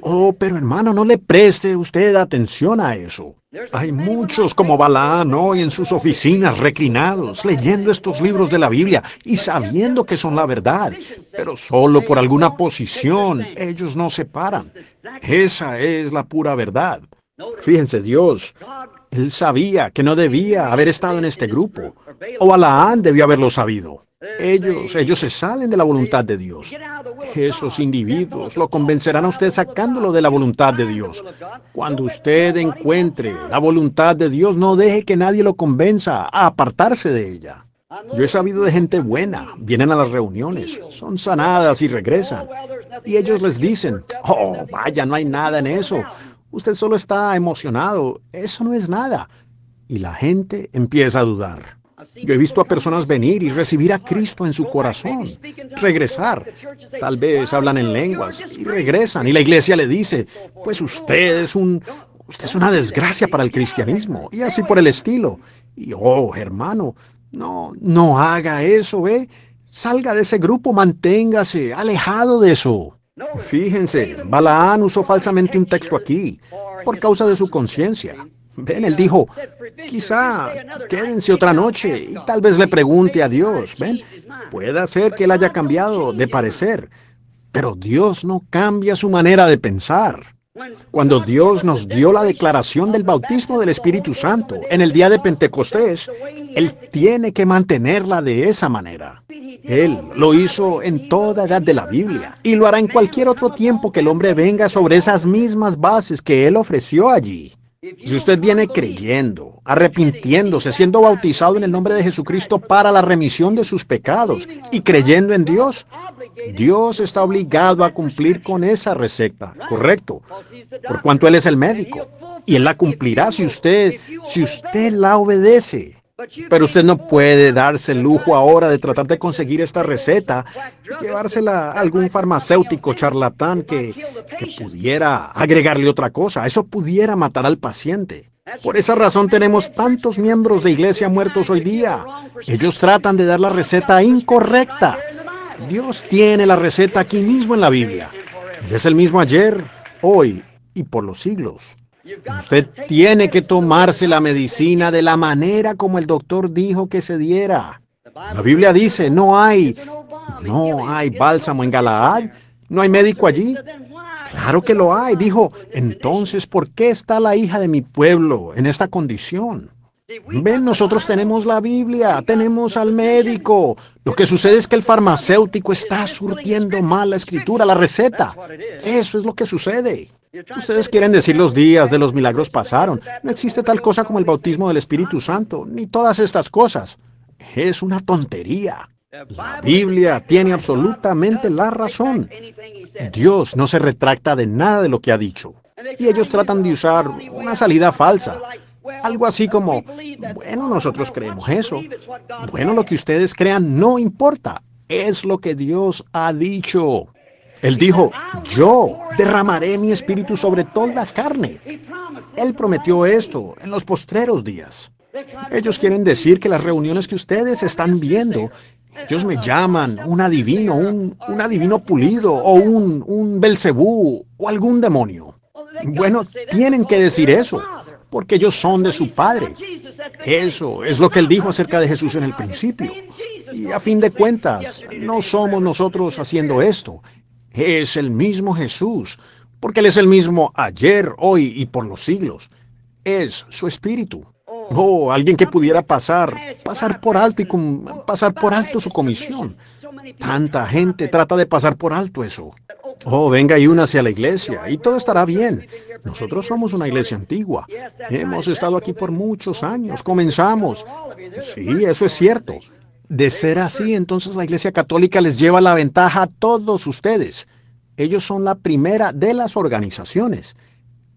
Oh, pero hermano, no le preste usted atención a eso. Hay muchos como Balaán hoy en sus oficinas reclinados, leyendo estos libros de la Biblia y sabiendo que son la verdad, pero solo por alguna posición ellos no se paran. Esa es la pura verdad. Fíjense, Dios, él sabía que no debía haber estado en este grupo. O Alaán debió haberlo sabido. Ellos, ellos se salen de la voluntad de Dios. Esos individuos lo convencerán a usted sacándolo de la voluntad de Dios. Cuando usted encuentre la voluntad de Dios, no deje que nadie lo convenza a apartarse de ella. Yo he sabido de gente buena, vienen a las reuniones, son sanadas y regresan. Y ellos les dicen, oh, vaya, no hay nada en eso. Usted solo está emocionado. Eso no es nada. Y la gente empieza a dudar. Yo he visto a personas venir y recibir a Cristo en su corazón, regresar. Tal vez hablan en lenguas y regresan y la iglesia le dice, pues usted es un usted es una desgracia para el cristianismo y así por el estilo. Y oh, hermano, no no haga eso, ve ¿eh? Salga de ese grupo, manténgase alejado de eso. Fíjense, Balaán usó falsamente un texto aquí, por causa de su conciencia. Ven, él dijo, quizá quédense otra noche y tal vez le pregunte a Dios. Ven, puede ser que él haya cambiado de parecer, pero Dios no cambia su manera de pensar. Cuando Dios nos dio la declaración del bautismo del Espíritu Santo en el día de Pentecostés, Él tiene que mantenerla de esa manera. Él lo hizo en toda edad de la Biblia y lo hará en cualquier otro tiempo que el hombre venga sobre esas mismas bases que Él ofreció allí. Si usted viene creyendo, arrepintiéndose, siendo bautizado en el nombre de Jesucristo para la remisión de sus pecados y creyendo en Dios, Dios está obligado a cumplir con esa receta, correcto, por cuanto Él es el médico. Y Él la cumplirá si usted, si usted la obedece. Pero usted no puede darse el lujo ahora de tratar de conseguir esta receta, llevársela a algún farmacéutico charlatán que, pudiera agregarle otra cosa. Eso pudiera matar al paciente. Por esa razón tenemos tantos miembros de iglesia muertos hoy día. Ellos tratan de dar la receta incorrecta. Dios tiene la receta aquí mismo en la Biblia. Y es el mismo ayer, hoy y por los siglos. Usted tiene que tomarse la medicina de la manera como el doctor dijo que se diera. La Biblia dice, no hay, no hay bálsamo en Galaad, no hay médico allí. Claro que lo hay, dijo. Entonces, ¿por qué está la hija de mi pueblo en esta condición? Ven, nosotros tenemos la Biblia, tenemos al médico. Lo que sucede es que el farmacéutico está surtiendo mal la escritura, la receta. Eso es lo que sucede. Ustedes quieren decir los días de los milagros pasaron. No existe tal cosa como el bautismo del Espíritu Santo, ni todas estas cosas. Es una tontería. La Biblia tiene absolutamente la razón. Dios no se retracta de nada de lo que ha dicho. Y ellos tratan de usar una salida falsa. Algo así como, bueno, nosotros creemos eso. Bueno, lo que ustedes crean no importa. Es lo que Dios ha dicho. Él dijo, yo derramaré mi espíritu sobre toda carne. Él prometió esto en los postreros días. Ellos quieren decir que las reuniones que ustedes están viendo, ellos me llaman un adivino, un, adivino pulido o un, un Belcebú o algún demonio. Bueno, tienen que decir eso porque ellos son de su Padre. Eso es lo que él dijo acerca de Jesús en el principio. Y a fin de cuentas, no somos nosotros haciendo esto. Es el mismo Jesús, porque Él es el mismo ayer, hoy y por los siglos. Es su espíritu. Oh, alguien que pudiera pasar, pasar por alto y pasar por alto su comisión. Tanta gente trata de pasar por alto eso. Oh, venga y una hacia la iglesia y todo estará bien. Nosotros somos una iglesia antigua. Hemos estado aquí por muchos años. Comenzamos. Sí, eso es cierto. De ser así, entonces la iglesia católica les lleva la ventaja a todos ustedes. Ellos son la primera de las organizaciones.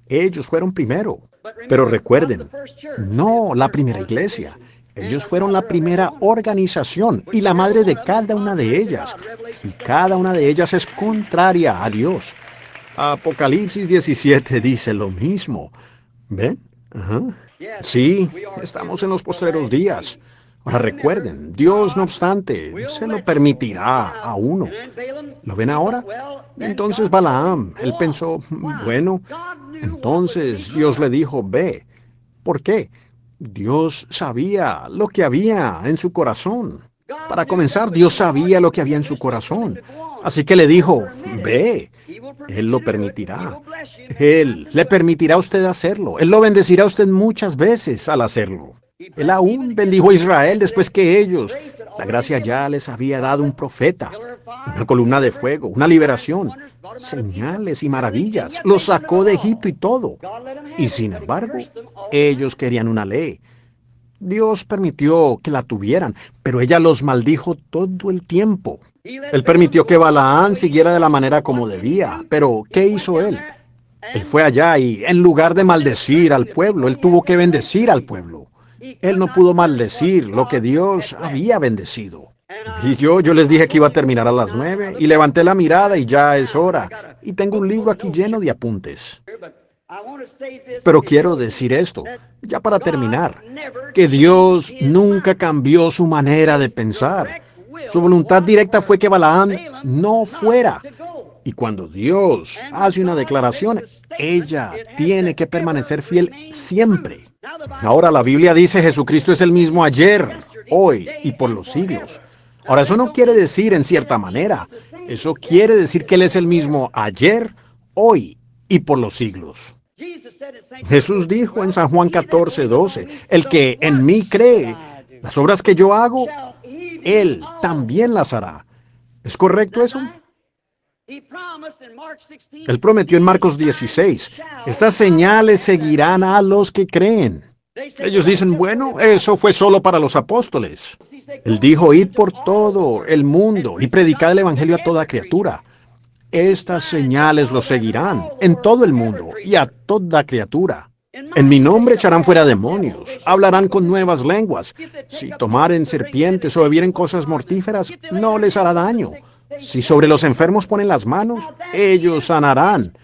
Ellos fueron primero. Pero recuerden, no la primera iglesia. Ellos fueron la primera organización y la madre de cada una de ellas. Y cada una de ellas es contraria a Dios. Apocalipsis 17 dice lo mismo. ¿Ven? Sí, estamos en los posteros días. Ahora recuerden, Dios no obstante, se lo permitirá a uno. ¿Lo ven ahora? Entonces Balaam, él pensó, bueno, entonces Dios le dijo, ve. ¿Por qué? Dios sabía lo que había en su corazón. Para comenzar, Dios sabía lo que había en su corazón. Así que le dijo, ve, Él lo permitirá. Él le permitirá a usted hacerlo. Él lo bendecirá a usted muchas veces al hacerlo. Él aún bendijo a Israel después que ellos, la gracia ya les había dado un profeta, una columna de fuego, una liberación, señales y maravillas. Los sacó de Egipto y todo. Y sin embargo, ellos querían una ley. Dios permitió que la tuvieran, pero ella los maldijo todo el tiempo. Él permitió que Balaán siguiera de la manera como debía, pero ¿qué hizo él? Él fue allá y en lugar de maldecir al pueblo, él tuvo que bendecir al pueblo. Él no pudo maldecir lo que Dios había bendecido. Y yo, yo les dije que iba a terminar a las nueve y levanté la mirada y ya es hora. Y tengo un libro aquí lleno de apuntes. Pero quiero decir esto, ya para terminar, que Dios nunca cambió su manera de pensar. Su voluntad directa fue que Balaam no fuera. Y cuando Dios hace una declaración, ella tiene que permanecer fiel siempre. Ahora la Biblia dice Jesucristo es el mismo ayer, hoy y por los siglos. Ahora, eso no quiere decir en cierta manera. Eso quiere decir que Él es el mismo ayer, hoy y por los siglos. Jesús dijo en San Juan 14, 12, el que en mí cree, las obras que yo hago, Él también las hará. ¿Es correcto eso? Él prometió en Marcos 16, estas señales seguirán a los que creen. Ellos dicen, bueno, eso fue solo para los apóstoles. Él dijo, id por todo el mundo y predicad el Evangelio a toda criatura. Estas señales los seguirán en todo el mundo y a toda criatura. En mi nombre echarán fuera demonios, hablarán con nuevas lenguas. Si tomaren serpientes o bebieren cosas mortíferas, no les hará daño. Si sobre los enfermos ponen las manos, ellos sanarán.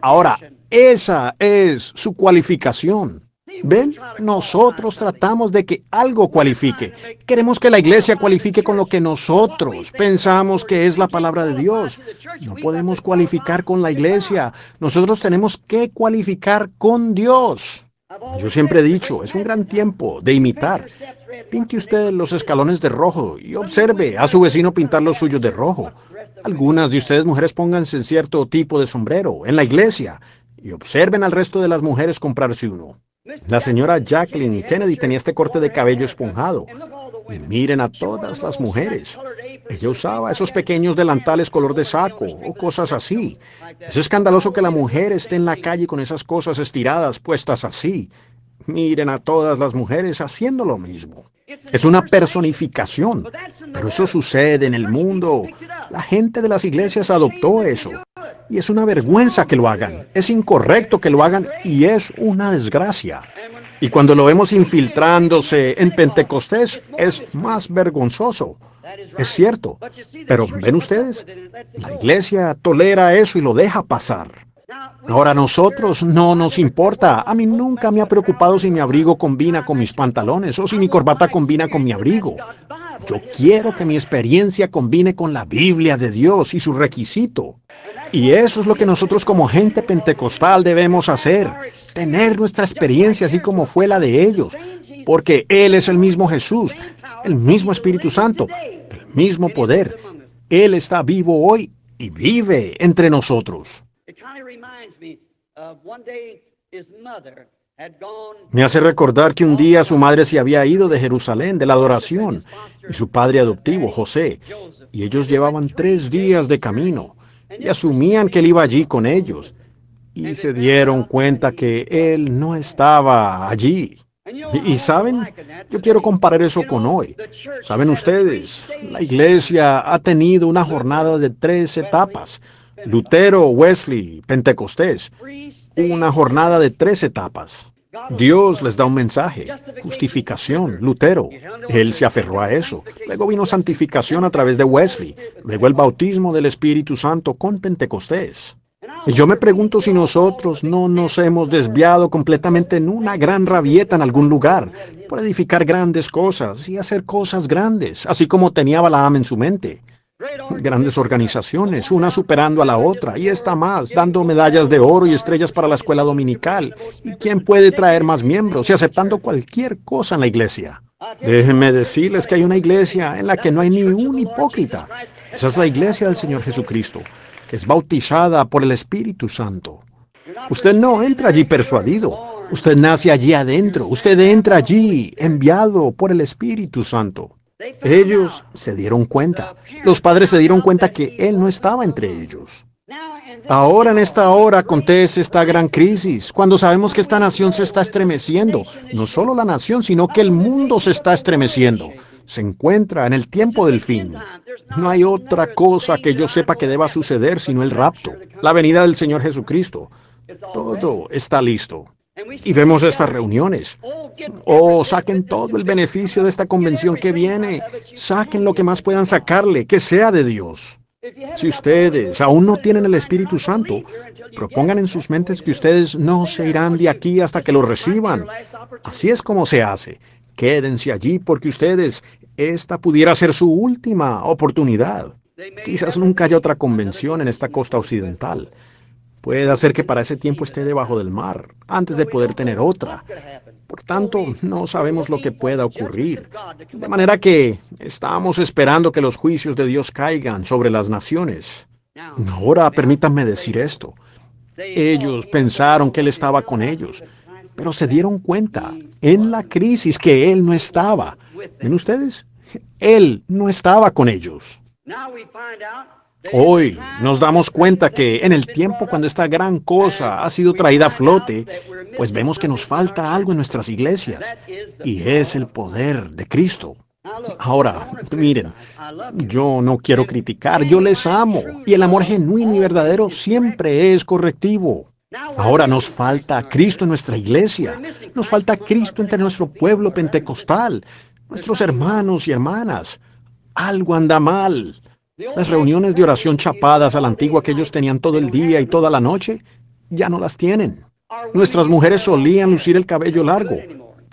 Ahora, esa es su cualificación. ¿Ven? Nosotros tratamos de que algo cualifique. Queremos que la iglesia cualifique con lo que nosotros pensamos que es la palabra de Dios. No podemos cualificar con la iglesia. Nosotros tenemos que cualificar con Dios. Yo siempre he dicho, es un gran tiempo de imitar. Pinte usted los escalones de rojo y observe a su vecino pintar los suyos de rojo. Algunas de ustedes mujeres pónganse en cierto tipo de sombrero en la iglesia y observen al resto de las mujeres comprarse uno. La señora Jacqueline Kennedy tenía este corte de cabello esponjado. Y miren a todas las mujeres. Ella usaba esos pequeños delantales color de saco o cosas así. Es escandaloso que la mujer esté en la calle con esas cosas estiradas puestas así. Miren a todas las mujeres haciendo lo mismo. Es una personificación, pero eso sucede en el mundo. La gente de las iglesias adoptó eso. Y es una vergüenza que lo hagan. Es incorrecto que lo hagan y es una desgracia. Y cuando lo vemos infiltrándose en Pentecostés, es más vergonzoso. Es cierto. Pero ven ustedes, la iglesia tolera eso y lo deja pasar. Ahora nosotros no nos importa. A mí nunca me ha preocupado si mi abrigo combina con mis pantalones o si mi corbata combina con mi abrigo. Yo quiero que mi experiencia combine con la Biblia de Dios y su requisito. Y eso es lo que nosotros como gente pentecostal debemos hacer, tener nuestra experiencia así como fue la de ellos, porque Él es el mismo Jesús, el mismo Espíritu Santo, el mismo poder. Él está vivo hoy y vive entre nosotros. Uh, Me hace recordar que un día su madre se había ido de Jerusalén, de la adoración, y su padre adoptivo, José, y ellos llevaban tres días de camino, y asumían que él iba allí con ellos, y se dieron cuenta que él no estaba allí. Y, saben, yo quiero comparar eso con hoy. Saben ustedes, la iglesia ha tenido una jornada de tres etapas. Lutero, Wesley, Pentecostés. Una jornada de tres etapas. Dios les da un mensaje, justificación, Lutero. Él se aferró a eso. Luego vino santificación a través de Wesley. Luego el bautismo del Espíritu Santo con Pentecostés. Y yo me pregunto si nosotros no nos hemos desviado completamente en una gran rabieta en algún lugar, por edificar grandes cosas y hacer cosas grandes, así como tenía Balaam en su mente. Grandes organizaciones, una superando a la otra, y esta más, dando medallas de oro y estrellas para la escuela dominical. ¿Y quién puede traer más miembros y aceptando cualquier cosa en la iglesia? Déjenme decirles que hay una iglesia en la que no hay ni un hipócrita. Esa es la iglesia del Señor Jesucristo, que es bautizada por el Espíritu Santo. Usted no entra allí persuadido. Usted nace allí adentro. Usted entra allí enviado por el Espíritu Santo. Ellos se dieron cuenta. Los padres se dieron cuenta que él no estaba entre ellos. Ahora en esta hora acontece esta gran crisis, cuando sabemos que esta nación se está estremeciendo, no solo la nación, sino que el mundo se está estremeciendo. Se encuentra en el tiempo del fin. No hay otra cosa que yo sepa que deba suceder sino el rapto, la venida del Señor Jesucristo. Todo está listo. Y vemos estas reuniones. Oh, oh saquen todo el beneficio de esta convención que viene. Saquen lo que más puedan sacarle, que sea de Dios. Si ustedes aún no tienen el Espíritu Santo, propongan en sus mentes que ustedes no se irán de aquí hasta que lo reciban. Así es como se hace. Quédense allí porque ustedes, esta pudiera ser su última oportunidad. Quizás nunca haya otra convención en esta costa occidental. Puede hacer que para ese tiempo esté debajo del mar, antes de poder tener otra. Por tanto, no sabemos lo que pueda ocurrir. De manera que estamos esperando que los juicios de Dios caigan sobre las naciones. Ahora permítanme decir esto. Ellos pensaron que Él estaba con ellos, pero se dieron cuenta en la crisis que Él no estaba. ¿Ven ustedes? Él no estaba con ellos. Hoy nos damos cuenta que en el tiempo cuando esta gran cosa ha sido traída a flote, pues vemos que nos falta algo en nuestras iglesias y es el poder de Cristo. Ahora, miren, yo no quiero criticar, yo les amo y el amor genuino y verdadero siempre es correctivo. Ahora nos falta Cristo en nuestra iglesia, nos falta Cristo entre nuestro pueblo pentecostal, nuestros hermanos y hermanas. Algo anda mal. Las reuniones de oración chapadas a la antigua que ellos tenían todo el día y toda la noche, ya no las tienen. Nuestras mujeres solían lucir el cabello largo,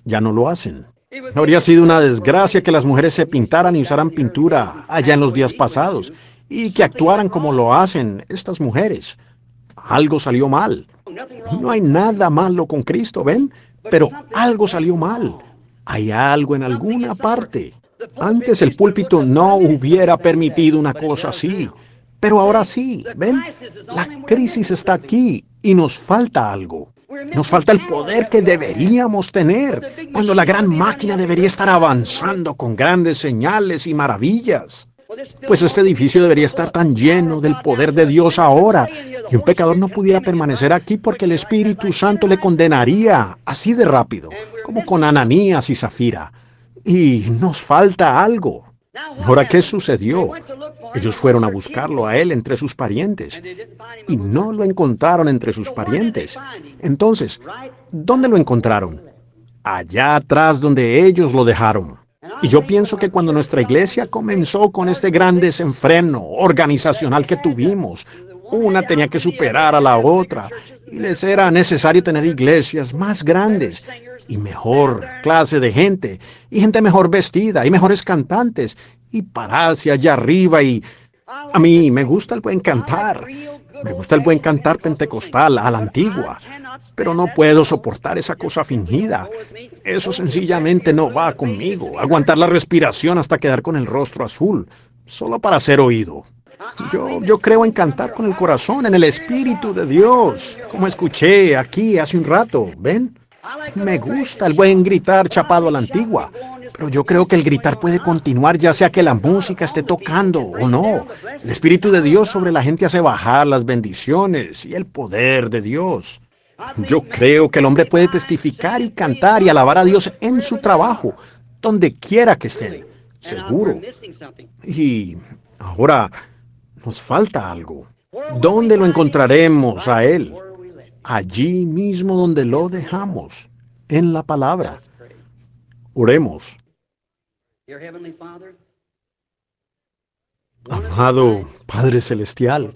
ya no lo hacen. Habría sido una desgracia que las mujeres se pintaran y usaran pintura allá en los días pasados y que actuaran como lo hacen estas mujeres. Algo salió mal. No hay nada malo con Cristo, ¿ven? Pero algo salió mal. Hay algo en alguna parte. Antes el púlpito no hubiera permitido una cosa así, pero ahora sí, ven, la crisis está aquí y nos falta algo. Nos falta el poder que deberíamos tener, cuando la gran máquina debería estar avanzando con grandes señales y maravillas. Pues este edificio debería estar tan lleno del poder de Dios ahora, y un pecador no pudiera permanecer aquí porque el Espíritu Santo le condenaría así de rápido, como con Ananías y Zafira y nos falta algo. Ahora, ¿qué sucedió? Ellos fueron a buscarlo a él entre sus parientes y no lo encontraron entre sus parientes. Entonces, ¿dónde lo encontraron? Allá atrás donde ellos lo dejaron. Y yo pienso que cuando nuestra iglesia comenzó con este gran desenfreno organizacional que tuvimos, una tenía que superar a la otra y les era necesario tener iglesias más grandes y mejor clase de gente, y gente mejor vestida, y mejores cantantes, y pararse allá arriba y... A mí me gusta el buen cantar, me gusta el buen cantar pentecostal a la antigua, pero no puedo soportar esa cosa fingida. Eso sencillamente no va conmigo, aguantar la respiración hasta quedar con el rostro azul, solo para ser oído. Yo, yo, creo en cantar con el corazón, en el Espíritu de Dios, como escuché aquí hace un rato, ¿ven? Me gusta el buen gritar chapado a la antigua, pero yo creo que el gritar puede continuar ya sea que la música esté tocando o no. El Espíritu de Dios sobre la gente hace bajar las bendiciones y el poder de Dios. Yo creo que el hombre puede testificar y cantar y alabar a Dios en su trabajo, donde quiera que estén, seguro. Y ahora nos falta algo. ¿Dónde lo encontraremos a Él? allí mismo donde lo dejamos, en la palabra. Oremos. Amado Padre Celestial,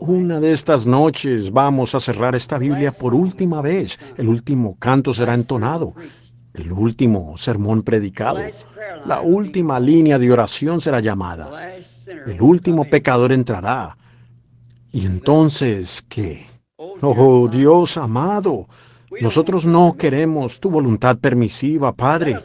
una de estas noches vamos a cerrar esta Biblia por última vez. El último canto será entonado, el último sermón predicado, la última línea de oración será llamada, el último pecador entrará. ¿Y entonces qué? Oh Dios amado, nosotros no queremos tu voluntad permisiva, Padre.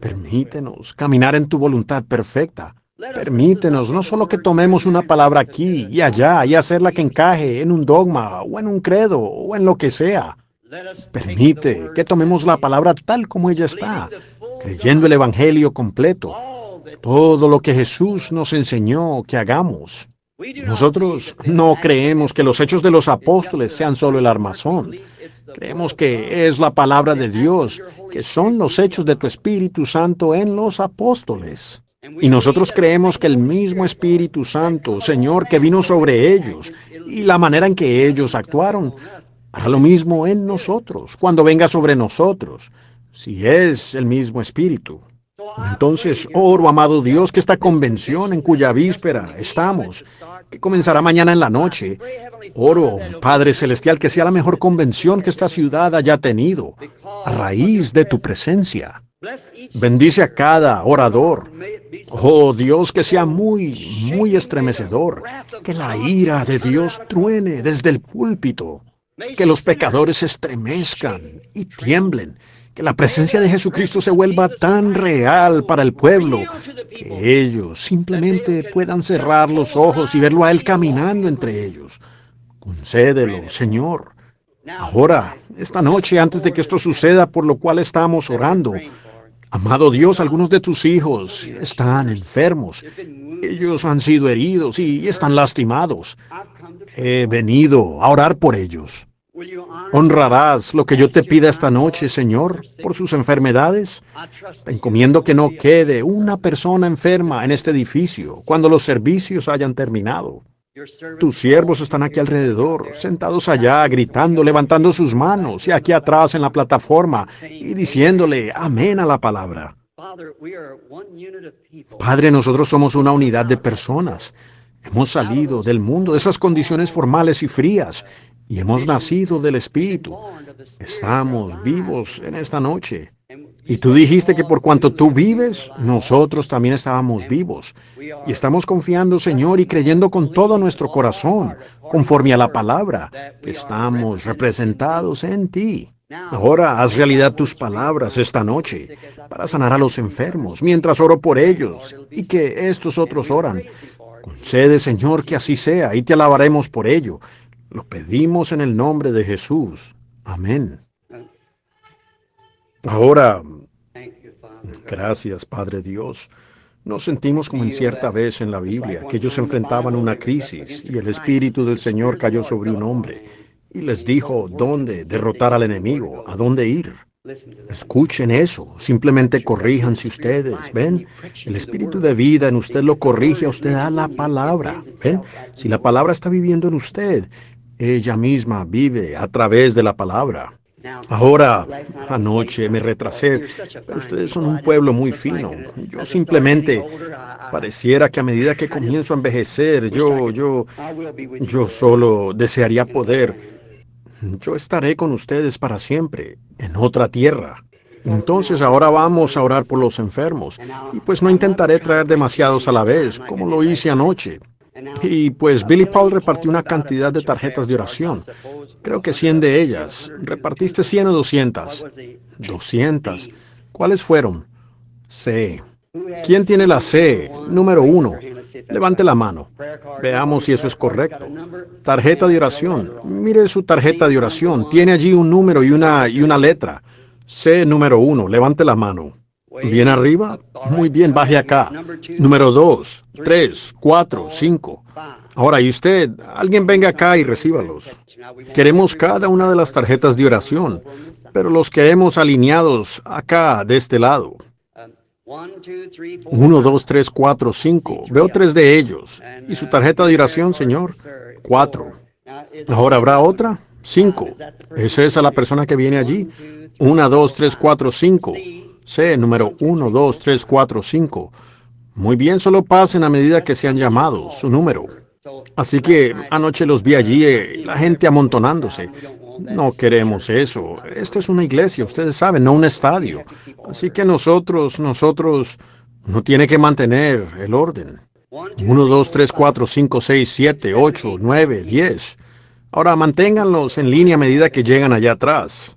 Permítenos caminar en tu voluntad perfecta. Permítenos no solo que tomemos una palabra aquí y allá y hacerla que encaje en un dogma o en un credo o en lo que sea. Permite que tomemos la palabra tal como ella está, creyendo el Evangelio completo, todo lo que Jesús nos enseñó que hagamos. Nosotros no creemos que los hechos de los apóstoles sean solo el armazón. Creemos que es la palabra de Dios, que son los hechos de tu Espíritu Santo en los apóstoles. Y nosotros creemos que el mismo Espíritu Santo, Señor, que vino sobre ellos y la manera en que ellos actuaron, hará lo mismo en nosotros, cuando venga sobre nosotros, si es el mismo Espíritu. Entonces, oh, oro, amado Dios, que esta convención en cuya víspera estamos, que comenzará mañana en la noche, oro, Padre Celestial, que sea la mejor convención que esta ciudad haya tenido, a raíz de tu presencia. Bendice a cada orador. Oh Dios, que sea muy, muy estremecedor. Que la ira de Dios truene desde el púlpito. Que los pecadores estremezcan y tiemblen que la presencia de Jesucristo se vuelva tan real para el pueblo que ellos simplemente puedan cerrar los ojos y verlo a Él caminando entre ellos. Concédelo, Señor. Ahora, esta noche, antes de que esto suceda, por lo cual estamos orando, amado Dios, algunos de tus hijos están enfermos. Ellos han sido heridos y están lastimados. He venido a orar por ellos. Honrarás lo que yo te pida esta noche, Señor, por sus enfermedades. Te encomiendo que no quede una persona enferma en este edificio cuando los servicios hayan terminado. Tus siervos están aquí alrededor, sentados allá, gritando, levantando sus manos y aquí atrás en la plataforma y diciéndole amén a la palabra. Padre, nosotros somos una unidad de personas. Hemos salido del mundo de esas condiciones formales y frías y hemos nacido del Espíritu. Estamos vivos en esta noche. Y tú dijiste que por cuanto tú vives, nosotros también estábamos vivos. Y estamos confiando, Señor, y creyendo con todo nuestro corazón, conforme a la palabra, que estamos representados en ti. Ahora haz realidad tus palabras esta noche para sanar a los enfermos, mientras oro por ellos y que estos otros oran. Concede, Señor, que así sea, y te alabaremos por ello. Lo pedimos en el nombre de Jesús. Amén. Ahora, gracias Padre Dios. Nos sentimos como en cierta vez en la Biblia, que ellos enfrentaban una crisis y el Espíritu del Señor cayó sobre un hombre y les dijo dónde derrotar al enemigo, a dónde ir. Escuchen eso, simplemente corríjanse ustedes, ¿ven? El espíritu de vida en usted lo corrige, a usted da la palabra, ¿ven? Si la palabra está viviendo en usted, ella misma vive a través de la palabra. Ahora, anoche me retrasé, pero ustedes son un pueblo muy fino. Yo simplemente pareciera que a medida que comienzo a envejecer, yo, yo, yo solo desearía poder. Yo estaré con ustedes para siempre, en otra tierra. Entonces ahora vamos a orar por los enfermos, y pues no intentaré traer demasiados a la vez, como lo hice anoche. Y pues Billy Paul repartió una cantidad de tarjetas de oración. Creo que 100 de ellas. ¿Repartiste 100 o 200? 200. ¿Cuáles fueron? C. ¿Quién tiene la C? Número uno. Levante la mano. Veamos si eso es correcto. Tarjeta de oración. Mire su tarjeta de oración. Tiene allí un número y una, y una letra. C número uno. Levante la mano. Bien arriba. Muy bien, baje acá. Número 2, 3, 4, 5. Ahora, y usted, alguien venga acá y recíbalos. Queremos cada una de las tarjetas de oración, pero los queremos alineados acá, de este lado. 1, 2, 3, 4, 5. Veo tres de ellos. ¿Y su tarjeta de oración, señor? 4. Ahora habrá otra. 5. ¿Es esa la persona que viene allí? 1, 2, 3, 4, 5. C, número 1, 2, 3, 4, 5. Muy bien, solo pasen a medida que sean llamados, su número. Así que anoche los vi allí, eh, la gente amontonándose. No queremos eso. Esta es una iglesia, ustedes saben, no un estadio. Así que nosotros, nosotros, no tiene que mantener el orden. 1, 2, 3, 4, 5, 6, 7, 8, 9, 10. Ahora manténganlos en línea a medida que llegan allá atrás.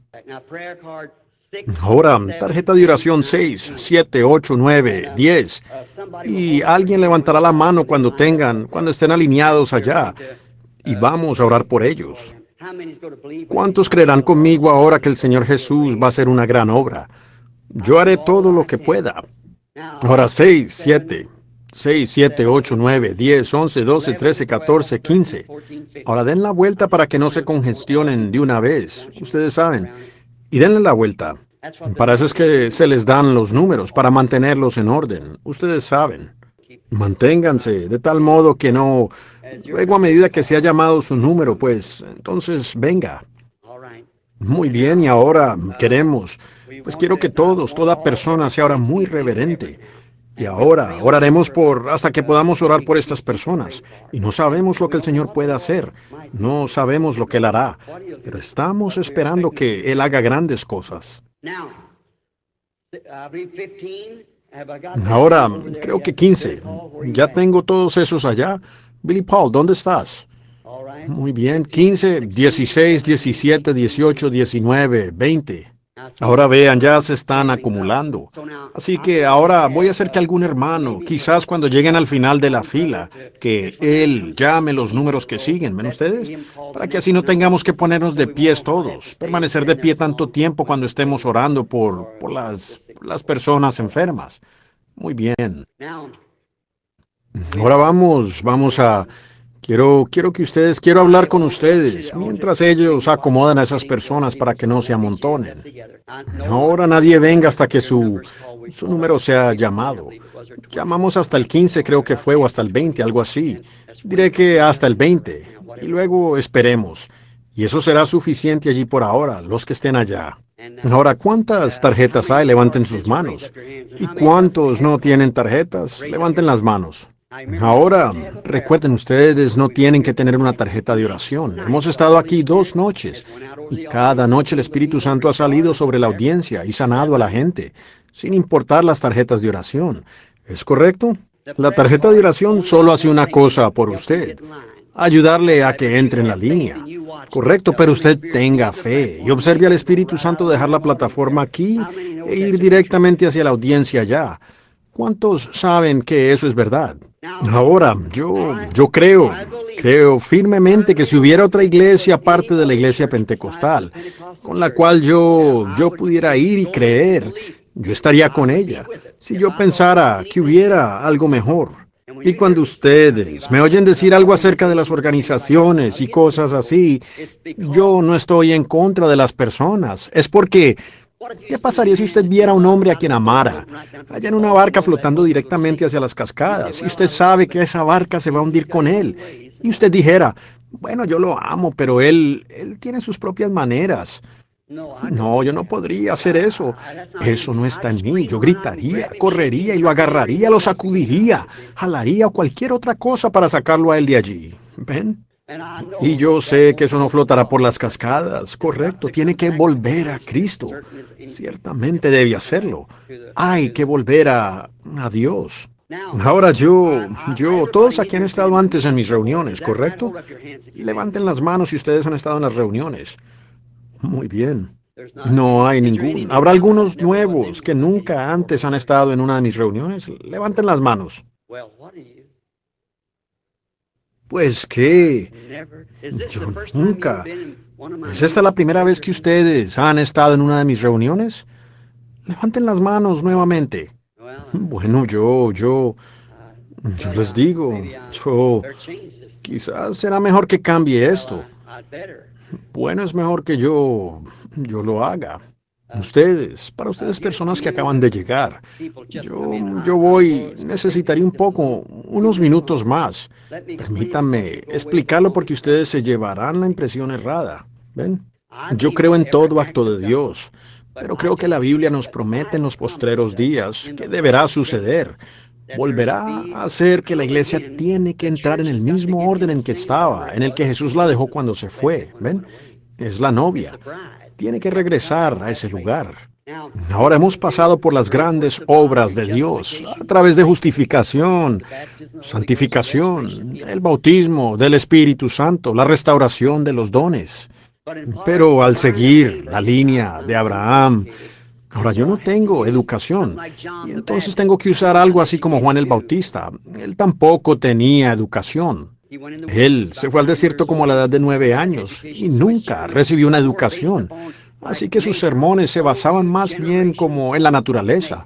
Ahora, tarjeta de oración 6, 7, 8, 9, 10. Y alguien levantará la mano cuando tengan, cuando estén alineados allá. Y vamos a orar por ellos. ¿Cuántos creerán conmigo ahora que el Señor Jesús va a hacer una gran obra? Yo haré todo lo que pueda. Ahora 6, 7, 6, 7, 8, 9, 10, 11, 12, 13, 14, 15. Ahora den la vuelta para que no se congestionen de una vez. Ustedes saben y denle la vuelta. Para eso es que se les dan los números, para mantenerlos en orden. Ustedes saben. Manténganse, de tal modo que no... Luego a medida que se ha llamado su número, pues entonces venga. Muy bien, y ahora queremos. Pues quiero que todos, toda persona sea ahora muy reverente. Y ahora oraremos por hasta que podamos orar por estas personas. Y no sabemos lo que el Señor puede hacer. No sabemos lo que Él hará. Pero estamos esperando que Él haga grandes cosas. Ahora, creo que 15. Ya tengo todos esos allá. Billy Paul, ¿dónde estás? Muy bien, 15, 16, 17, 18, 19, 20. Ahora vean, ya se están acumulando. Así que ahora voy a hacer que algún hermano, quizás cuando lleguen al final de la fila, que él llame los números que siguen, ¿ven ustedes? Para que así no tengamos que ponernos de pies todos, permanecer de pie tanto tiempo cuando estemos orando por, las, las personas enfermas. Muy bien. Ahora vamos, vamos a Quiero, quiero que ustedes, quiero hablar con ustedes mientras ellos acomodan a esas personas para que no se amontonen. Ahora nadie venga hasta que su, su número sea llamado. Llamamos hasta el 15, creo que fue, o hasta el 20, algo así. Diré que hasta el 20. Y luego esperemos. Y eso será suficiente allí por ahora, los que estén allá. Ahora, ¿cuántas tarjetas hay? Levanten sus manos. ¿Y cuántos no tienen tarjetas? Levanten las manos. Ahora, recuerden, ustedes no tienen que tener una tarjeta de oración. Hemos estado aquí dos noches y cada noche el Espíritu Santo ha salido sobre la audiencia y sanado a la gente, sin importar las tarjetas de oración. ¿Es correcto? La tarjeta de oración solo hace una cosa por usted, ayudarle a que entre en la línea. Correcto, pero usted tenga fe y observe al Espíritu Santo dejar la plataforma aquí e ir directamente hacia la audiencia allá. ¿Cuántos saben que eso es verdad? Ahora, yo, yo creo, creo firmemente que si hubiera otra iglesia aparte de la iglesia pentecostal, con la cual yo, yo pudiera ir y creer, yo estaría con ella, si yo pensara que hubiera algo mejor. Y cuando ustedes me oyen decir algo acerca de las organizaciones y cosas así, yo no estoy en contra de las personas. Es porque ¿Qué pasaría si usted viera a un hombre a quien amara, allá en una barca flotando directamente hacia las cascadas, y usted sabe que esa barca se va a hundir con él, y usted dijera, bueno, yo lo amo, pero él, él tiene sus propias maneras. No, yo no podría hacer eso. Eso no está en mí. Yo gritaría, correría y lo agarraría, lo sacudiría, jalaría o cualquier otra cosa para sacarlo a él de allí. ¿Ven? Y yo sé que eso no flotará por las cascadas, correcto. Tiene que volver a Cristo. Ciertamente debe hacerlo. Hay que volver a, a Dios. Ahora yo, yo, todos aquí han estado antes en mis reuniones, ¿correcto? Levanten las manos si ustedes han estado en las reuniones. Muy bien. No hay ningún. Habrá algunos nuevos que nunca antes han estado en una de mis reuniones. Levanten las manos. Pues qué, yo nunca. ¿Es esta la primera vez que ustedes han estado en una de mis reuniones? Levanten las manos nuevamente. Bueno, yo, yo, yo les digo, yo, quizás será mejor que cambie esto. Bueno, es mejor que yo, yo lo haga. Ustedes, para ustedes personas que acaban de llegar, yo, ah, yo voy, ah, Necesitaría un poco, unos minutos más. Permítanme explicarlo porque ustedes se llevarán la impresión errada. ¿Ven? Ah, yo creo en todo acto de Dios, pero creo que la Biblia nos promete en los postreros días que deberá suceder. Volverá a hacer que la iglesia tiene que entrar en el mismo orden en que estaba, en el que Jesús la dejó cuando se fue. ¿Ven? Es la novia tiene que regresar a ese lugar. Ahora hemos pasado por las grandes obras de Dios a través de justificación, santificación, el bautismo del Espíritu Santo, la restauración de los dones. Pero al seguir la línea de Abraham, ahora yo no tengo educación y entonces tengo que usar algo así como Juan el Bautista. Él tampoco tenía educación. Él se fue al desierto como a la edad de nueve años y nunca recibió una educación, así que sus sermones se basaban más bien como en la naturaleza.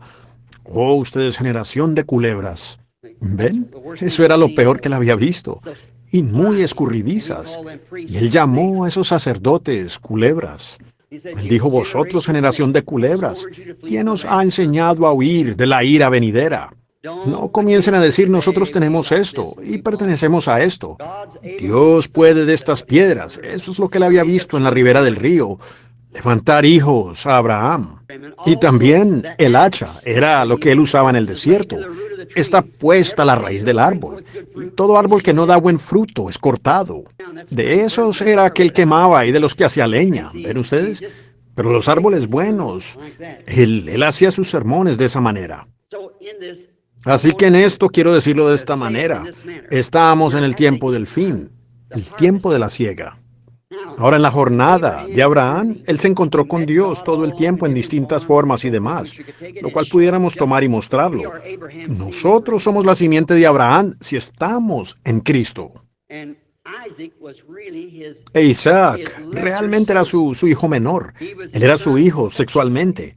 Oh, ustedes generación de culebras. ¿Ven? Eso era lo peor que él había visto, y muy escurridizas. Y él llamó a esos sacerdotes culebras. Él dijo, vosotros generación de culebras, ¿quién os ha enseñado a huir de la ira venidera? No comiencen a decir nosotros tenemos esto y pertenecemos a esto. Dios puede de estas piedras. Eso es lo que él había visto en la ribera del río. Levantar hijos a Abraham. Y también el hacha era lo que él usaba en el desierto. Está puesta la raíz del árbol. todo árbol que no da buen fruto es cortado. De esos era aquel quemaba y de los que hacía leña. ¿Ven ustedes? Pero los árboles buenos, él, él hacía sus sermones de esa manera. Así que en esto quiero decirlo de esta manera. Estábamos en el tiempo del fin, el tiempo de la ciega. Ahora en la jornada de Abraham, él se encontró con Dios todo el tiempo en distintas formas y demás, lo cual pudiéramos tomar y mostrarlo. Nosotros somos la simiente de Abraham si estamos en Cristo. E Isaac realmente era su, su hijo menor. Él era su hijo sexualmente.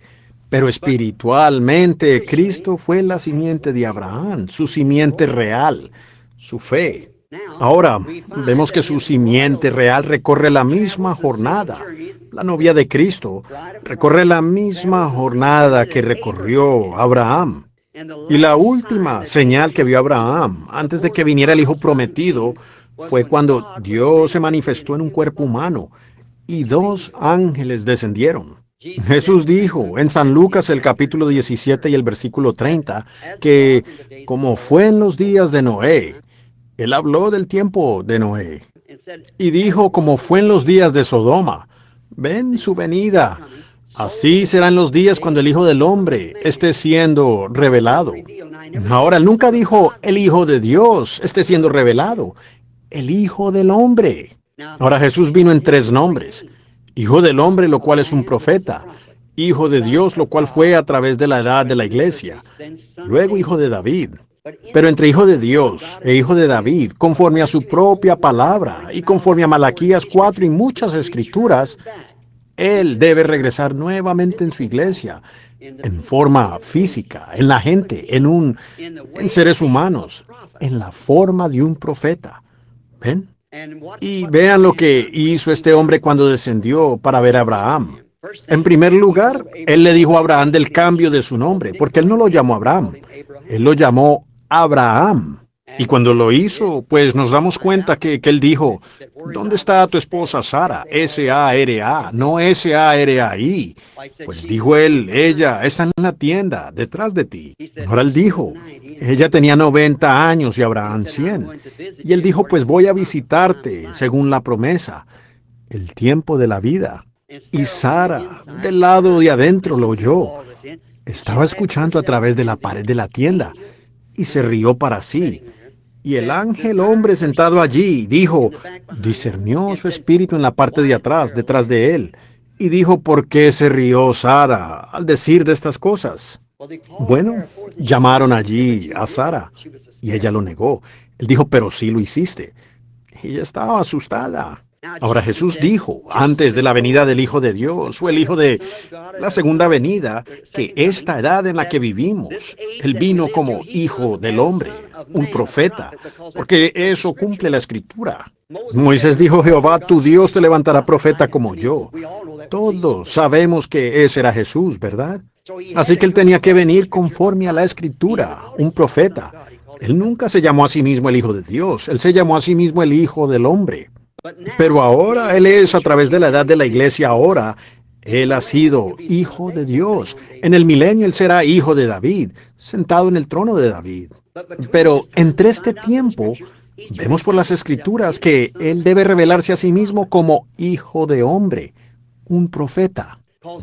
Pero espiritualmente Cristo fue la simiente de Abraham, su simiente real, su fe. Ahora vemos que su simiente real recorre la misma jornada. La novia de Cristo recorre la misma jornada que recorrió Abraham. Y la última señal que vio Abraham antes de que viniera el Hijo prometido fue cuando Dios se manifestó en un cuerpo humano y dos ángeles descendieron. Jesús dijo en San Lucas el capítulo 17 y el versículo 30 que como fue en los días de Noé, él habló del tiempo de Noé y dijo como fue en los días de Sodoma, ven su venida, así serán los días cuando el Hijo del Hombre esté siendo revelado. Ahora, él nunca dijo el Hijo de Dios esté siendo revelado, el Hijo del Hombre. Ahora Jesús vino en tres nombres hijo del hombre, lo cual es un profeta, hijo de Dios, lo cual fue a través de la edad de la iglesia, luego hijo de David. Pero entre hijo de Dios e hijo de David, conforme a su propia palabra y conforme a Malaquías 4 y muchas escrituras, él debe regresar nuevamente en su iglesia, en forma física, en la gente, en un en seres humanos, en la forma de un profeta. ¿Ven? Y vean lo que hizo este hombre cuando descendió para ver a Abraham. En primer lugar, él le dijo a Abraham del cambio de su nombre, porque él no lo llamó Abraham, él lo llamó Abraham. Y cuando lo hizo, pues nos damos cuenta que, él dijo, ¿dónde está tu esposa Sara? S-A-R-A, no S-A-R-A-I. Pues dijo él, ella está en la tienda, detrás de ti. Ahora él dijo, ella tenía 90 años y Abraham 100. Y él dijo, pues voy a visitarte, según la promesa, el tiempo de la vida. Y Sara, del lado de adentro, lo oyó. Estaba escuchando a través de la pared de la tienda y se rió para sí. Y el ángel hombre sentado allí dijo, discernió su espíritu en la parte de atrás, detrás de él, y dijo, ¿por qué se rió Sara al decir de estas cosas? Bueno, llamaron allí a Sara, y ella lo negó. Él dijo, pero sí lo hiciste. Ella estaba asustada. Ahora Jesús dijo, antes de la venida del Hijo de Dios o el Hijo de la segunda venida, que esta edad en la que vivimos, Él vino como Hijo del Hombre, un profeta, porque eso cumple la escritura. Moisés dijo, Jehová, tu Dios te levantará profeta como yo. Todos sabemos que ese era Jesús, ¿verdad? Así que él tenía que venir conforme a la escritura, un profeta. Él nunca se llamó a sí mismo el Hijo de Dios, él se llamó a sí mismo el Hijo del Hombre. Pero ahora Él es a través de la edad de la iglesia ahora. Él ha sido hijo de Dios. En el milenio Él será hijo de David, sentado en el trono de David. Pero entre este tiempo, vemos por las escrituras que Él debe revelarse a sí mismo como hijo de hombre, un profeta.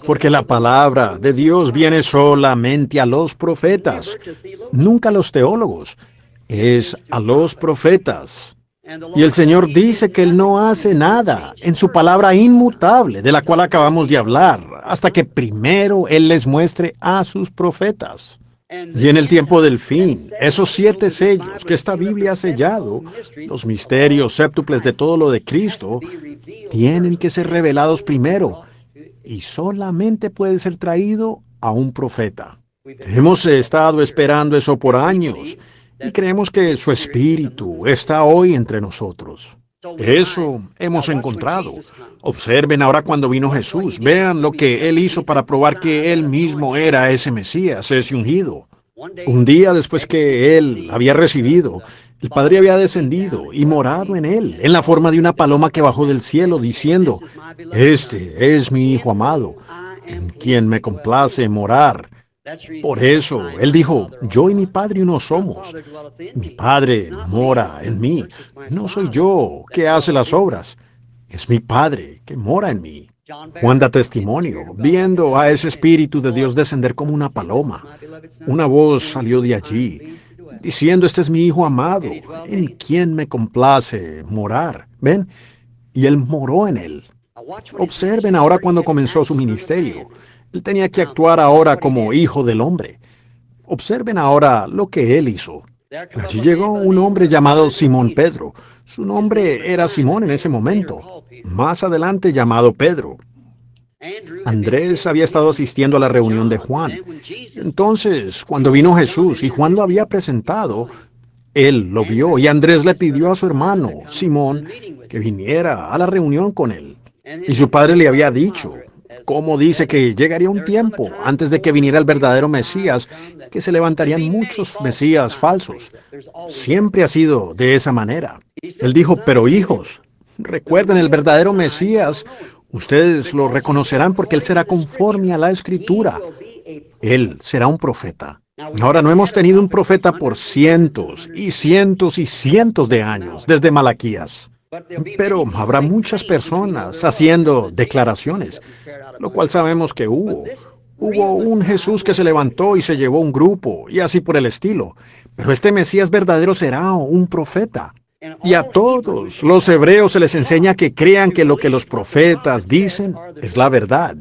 Porque la palabra de Dios viene solamente a los profetas, nunca a los teólogos. Es a los profetas. Y el Señor dice que Él no hace nada en su palabra inmutable, de la cual acabamos de hablar, hasta que primero Él les muestre a sus profetas. Y en el tiempo del fin, esos siete sellos que esta Biblia ha sellado, los misterios séptuples de todo lo de Cristo, tienen que ser revelados primero y solamente puede ser traído a un profeta. Hemos estado esperando eso por años y creemos que su espíritu está hoy entre nosotros. Eso hemos encontrado. Observen ahora cuando vino Jesús, vean lo que Él hizo para probar que Él mismo era ese Mesías, ese ungido. Un día después que Él había recibido, el Padre había descendido y morado en Él, en la forma de una paloma que bajó del cielo, diciendo, Este es mi Hijo amado, en quien me complace morar. Por eso, Él dijo, yo y mi Padre uno somos. Mi Padre mora en mí. No soy yo que hace las obras. Es mi Padre que mora en mí. Juan da testimonio, viendo a ese Espíritu de Dios descender como una paloma. Una voz salió de allí, diciendo, este es mi Hijo amado, en quien me complace morar. ¿Ven? Y él moró en él. Observen ahora cuando comenzó su ministerio. Él tenía que ah, actuar ahora como hijo del hombre. Observen ahora lo que él hizo. Allí llegó un hombre llamado Simón Pedro. Su nombre era Simón en ese momento, más adelante llamado Pedro. Andrés había estado asistiendo a la reunión de Juan. Entonces, cuando vino Jesús y Juan lo había presentado, él lo vio y Andrés le pidió a su hermano, Simón, que viniera a la reunión con él. Y su padre le había dicho, cómo dice que llegaría un tiempo antes de que viniera el verdadero Mesías, que se levantarían muchos Mesías falsos. Siempre ha sido de esa manera. Él dijo, pero hijos, recuerden el verdadero Mesías, ustedes lo reconocerán porque Él será conforme a la escritura. Él será un profeta. Ahora no hemos tenido un profeta por cientos y cientos y cientos de años, desde Malaquías. Pero habrá muchas personas haciendo declaraciones, lo cual sabemos que hubo. Hubo un Jesús que se levantó y se llevó un grupo, y así por el estilo. Pero este Mesías verdadero será un profeta. Y a todos los hebreos se les enseña que crean que lo que los profetas dicen es la verdad.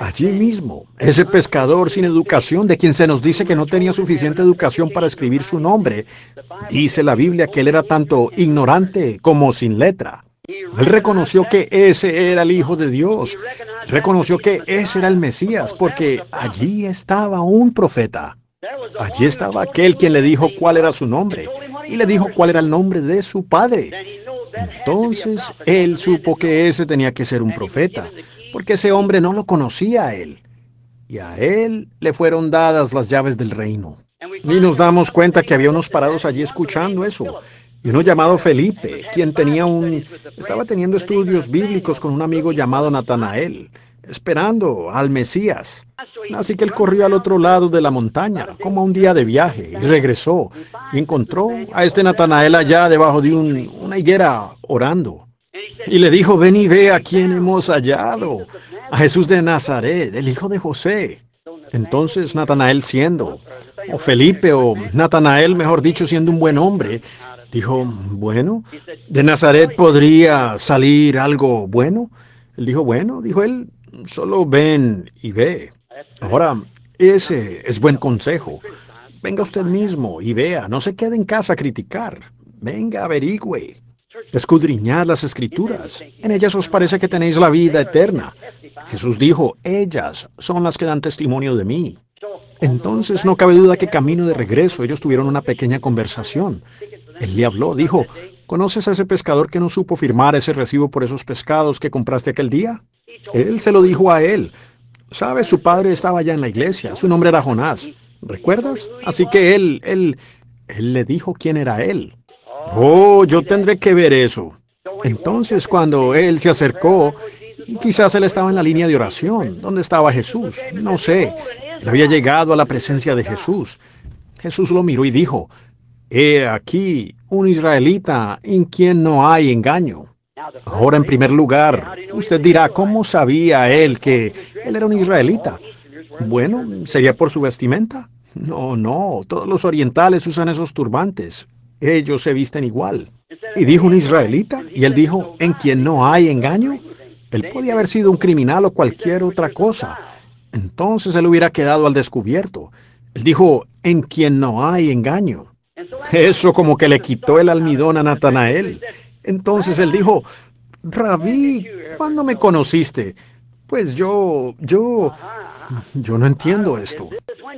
Allí mismo, ese pescador sin educación de quien se nos dice que no tenía suficiente educación para escribir su nombre, dice la Biblia que él era tanto ignorante como sin letra. Él reconoció que ese era el Hijo de Dios. Reconoció que ese era el Mesías, porque allí estaba un profeta. Allí estaba aquel quien le dijo cuál era su nombre y le dijo cuál era el nombre de su padre. Entonces él supo que ese tenía que ser un profeta porque ese hombre no lo conocía a él, y a él le fueron dadas las llaves del reino. Y nos damos cuenta que había unos parados allí escuchando eso, y uno llamado Felipe, quien tenía un... estaba teniendo estudios bíblicos con un amigo llamado Natanael, esperando al Mesías. Ah, Así que él corrió al otro lado de la montaña, como un día de viaje, y regresó, y encontró a este Natanael allá debajo de una higuera orando. Y le dijo, ven y ve a quién hemos hallado, a Jesús de Nazaret, el hijo de José. Entonces Natanael siendo, o Felipe, o Natanael, mejor dicho, siendo un buen hombre, dijo, bueno, ¿de Nazaret podría salir algo bueno? Él dijo, bueno, dijo él, solo ven y ve. Ahora, ese es buen consejo. Venga usted mismo y vea, no se quede en casa a criticar. Venga, averigüe. Escudriñad las escrituras. En ellas os parece que tenéis la vida eterna. Jesús dijo, ellas son las que dan testimonio de mí. Entonces no cabe duda que camino de regreso ellos tuvieron una pequeña conversación. Él le habló, dijo, ¿conoces a ese pescador que no supo firmar ese recibo por esos pescados que compraste aquel día? Él se lo dijo a él. sabes su padre estaba ya en la iglesia, su nombre era Jonás. ¿Recuerdas? Así que él, él, él le dijo quién era él. Oh, yo tendré que ver eso. Entonces cuando él se acercó, y quizás él estaba en la línea de oración, ¿dónde estaba Jesús, no sé. Él había llegado a la presencia de Jesús. Jesús lo miró y dijo, He aquí un israelita en quien no hay engaño. Ahora, en primer lugar, usted dirá, ¿cómo sabía él que él era un israelita? Bueno, ¿sería por su vestimenta? No, no, todos los orientales usan esos turbantes ellos se visten igual. Y dijo un israelita, y él dijo, en quien no hay engaño. Él podía haber sido un criminal o cualquier otra cosa. Entonces él hubiera quedado al descubierto. Él dijo, en quien no hay engaño. Eso como que le quitó el almidón a Natanael. Entonces él dijo, Rabí, ¿cuándo me conociste? Pues yo, yo, yo no entiendo ah, esto.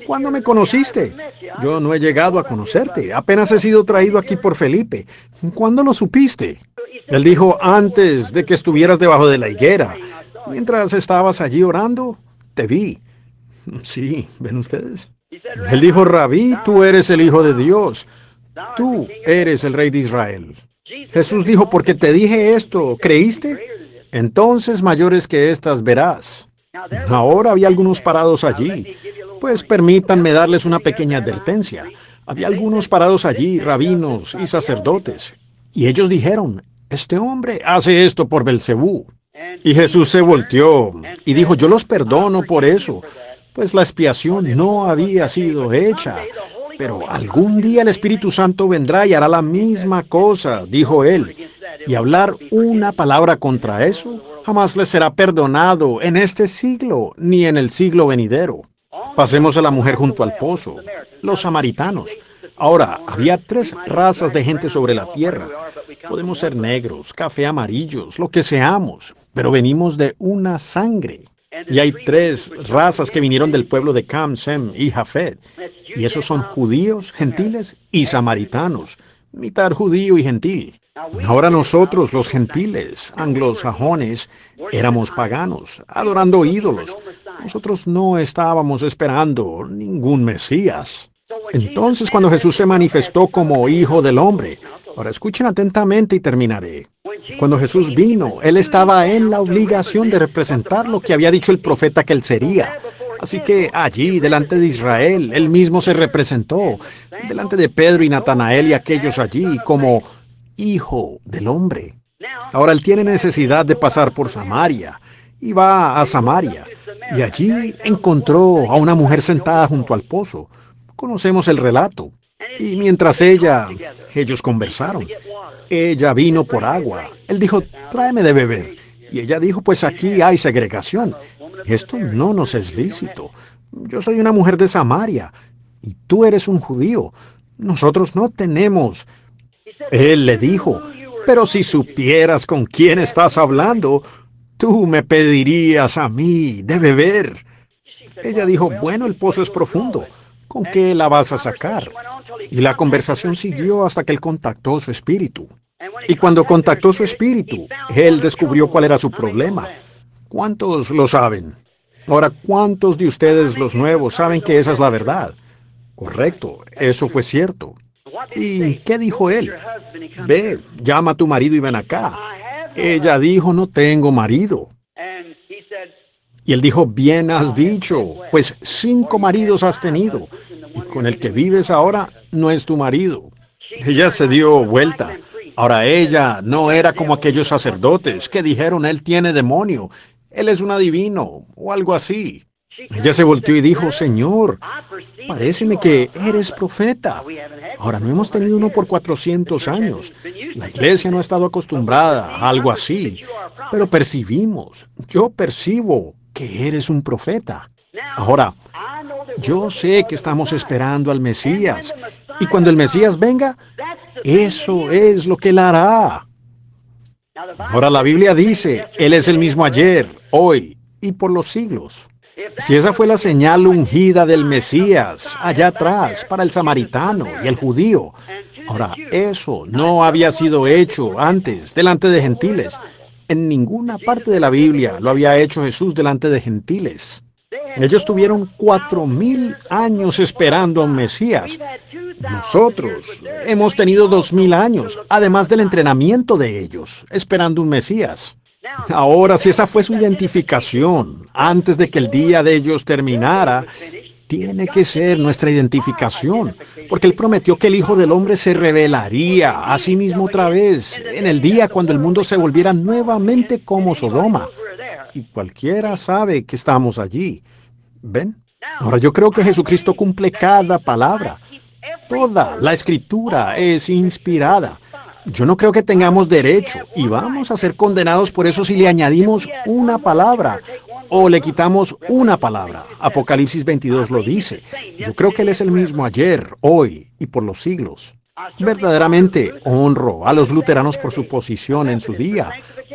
¿Cuándo me conociste? ¿ah? Yo no he llegado a conocerte. Apenas he sido traído aquí por Felipe. ¿Cuándo lo supiste? Él dijo antes de que estuvieras debajo de la higuera. Mientras estabas allí orando, te vi. Sí, ven ustedes. Él dijo, Rabí, tú eres el Hijo de Dios. Tú eres el Rey de Israel. Jesús dijo, porque te dije esto, ¿creíste? entonces mayores que estas verás. Ahora había algunos parados allí. Pues permítanme darles una pequeña advertencia. Había algunos parados allí, rabinos y sacerdotes. Y ellos dijeron, este hombre hace esto por Belcebú. Y Jesús se volteó y dijo, yo los perdono por eso, pues la expiación no había sido hecha. Pero algún día el Espíritu Santo vendrá y hará la misma cosa, dijo él. Y hablar una palabra contra eso jamás le será perdonado en este siglo ni en el siglo venidero. Pasemos a la mujer junto al pozo, los samaritanos. Ahora, había tres razas de gente sobre la tierra. Podemos ser negros, café amarillos, lo que seamos, pero venimos de una sangre. Y hay tres razas que vinieron del pueblo de Cam, Sem y Jafet. Y esos son judíos, gentiles y samaritanos, mitad judío y gentil. Ahora nosotros, los gentiles, anglosajones, éramos paganos, adorando ídolos. Nosotros no estábamos esperando ningún Mesías. Entonces, cuando Jesús se manifestó como Hijo del Hombre, ahora escuchen atentamente y terminaré. Cuando Jesús vino, él estaba en la obligación de representar lo que había dicho el profeta que él sería. Así que allí, delante de Israel, él mismo se representó, delante de Pedro y Natanael y aquellos allí, como hijo del hombre. Ahora él tiene necesidad de pasar por Samaria y va a Samaria. Y allí encontró a una mujer sentada junto al pozo. Conocemos el relato. Y mientras ella, ellos conversaron, ella vino por agua. Él dijo, tráeme de beber. Y ella dijo, pues aquí hay segregación. Esto no nos es lícito. Yo soy una mujer de Samaria y tú eres un judío. Nosotros no tenemos. Él le dijo, pero si supieras con quién estás hablando, tú me pedirías a mí de beber. Ella dijo, bueno, el pozo es profundo. ¿Con qué la vas a sacar? Y la conversación siguió hasta que él contactó su espíritu. Y cuando contactó su espíritu, él descubrió cuál era su problema. ¿Cuántos lo saben? Ahora, ¿cuántos de ustedes los nuevos saben que esa es la verdad? Correcto, eso fue cierto. ¿Y qué dijo él? Ve, llama a tu marido y ven acá. Ella dijo, no tengo marido. Y él dijo, bien has dicho, pues cinco maridos has tenido, y con el que vives ahora no es tu marido. Ella se dio vuelta. Ahora ella no era como aquellos sacerdotes que dijeron, él tiene demonio, él es un adivino o algo así. Ella se pues, volteó y dijo, Señor, ah, pues, paréceme que ah, ah, eres pues, profeta. Ahora no hemos tenido uno por 400 años. La iglesia no ha estado acostumbrada a algo así, pero percibimos, yo percibo que eres un profeta. Ahora, yo sé que estamos esperando al Mesías. Y cuando el Mesías venga, eso es lo que él hará. Ahora la Biblia dice, Él es el mismo ayer, hoy y por los siglos. Si esa fue la señal ungida del Mesías allá atrás para el samaritano y el judío, ahora eso no había sido hecho antes delante de gentiles, en ninguna parte de la Biblia lo había hecho Jesús delante de gentiles. Ellos tuvieron cuatro mil años esperando a un Mesías. Nosotros hemos tenido dos mil años, además del entrenamiento de ellos, esperando un Mesías. Ahora, si esa fue su identificación, antes de que el día de ellos terminara, tiene que ser nuestra identificación, porque Él prometió que el Hijo del Hombre se revelaría a sí mismo otra vez, en el día cuando el mundo se volviera nuevamente como Sodoma. Y cualquiera sabe que estamos allí. ¿Ven? Ahora yo creo que Jesucristo cumple cada palabra. Toda la escritura es inspirada. Yo no creo que tengamos derecho y vamos a ser condenados por eso si le añadimos una palabra o le quitamos una palabra. Apocalipsis 22 lo dice. Yo creo que Él es el mismo ayer, hoy y por los siglos. Verdaderamente honro a los luteranos por su posición en su día,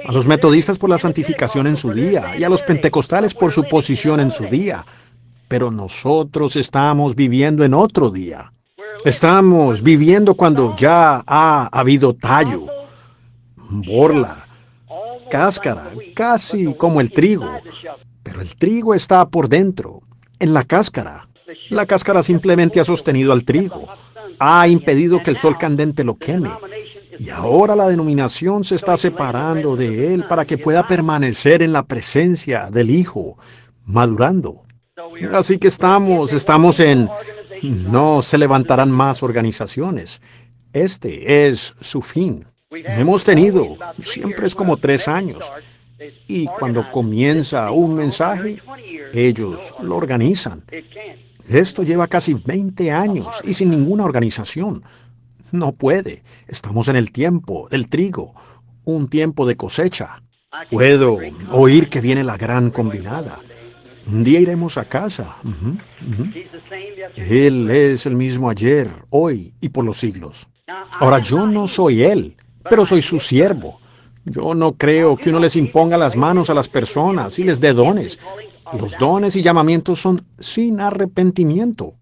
a los metodistas por la santificación en su día y a los pentecostales por su posición en su día. Pero nosotros estamos viviendo en otro día. Estamos viviendo cuando ya ha habido tallo, borla, cáscara, casi como el trigo. Pero el trigo está por dentro, en la cáscara. La cáscara simplemente ha sostenido al trigo, ha impedido que el sol candente lo queme. Y ahora la denominación se está separando de él para que pueda permanecer en la presencia del Hijo, madurando. Así que estamos, estamos en... No se levantarán más organizaciones. Este es su fin. Hemos tenido, siempre es como tres años. Y cuando comienza un mensaje, ellos lo organizan. Esto lleva casi 20 años y sin ninguna organización. No puede. Estamos en el tiempo del trigo, un tiempo de cosecha. Puedo oír que viene la gran combinada. Un día iremos a casa. Él es el mismo ayer, hoy y por los siglos. Ahora yo no soy Él, pero soy su siervo. Yo no creo que uno les imponga las manos a las personas y les dé dones. Los dones y llamamientos son sin arrepentimiento.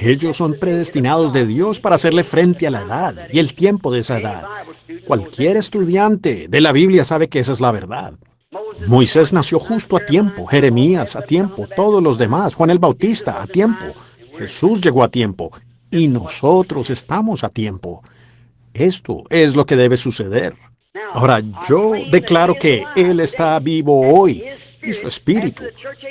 Ellos son predestinados de Dios para hacerle frente a la edad y el tiempo de esa edad. Cualquier estudiante de la Biblia sabe que esa es la verdad. Moisés nació justo a tiempo, Jeremías a tiempo, todos los demás, Juan el Bautista a tiempo, Jesús llegó a tiempo y nosotros estamos a tiempo. Esto es lo que debe suceder. Ahora yo declaro que Él está vivo hoy y su espíritu.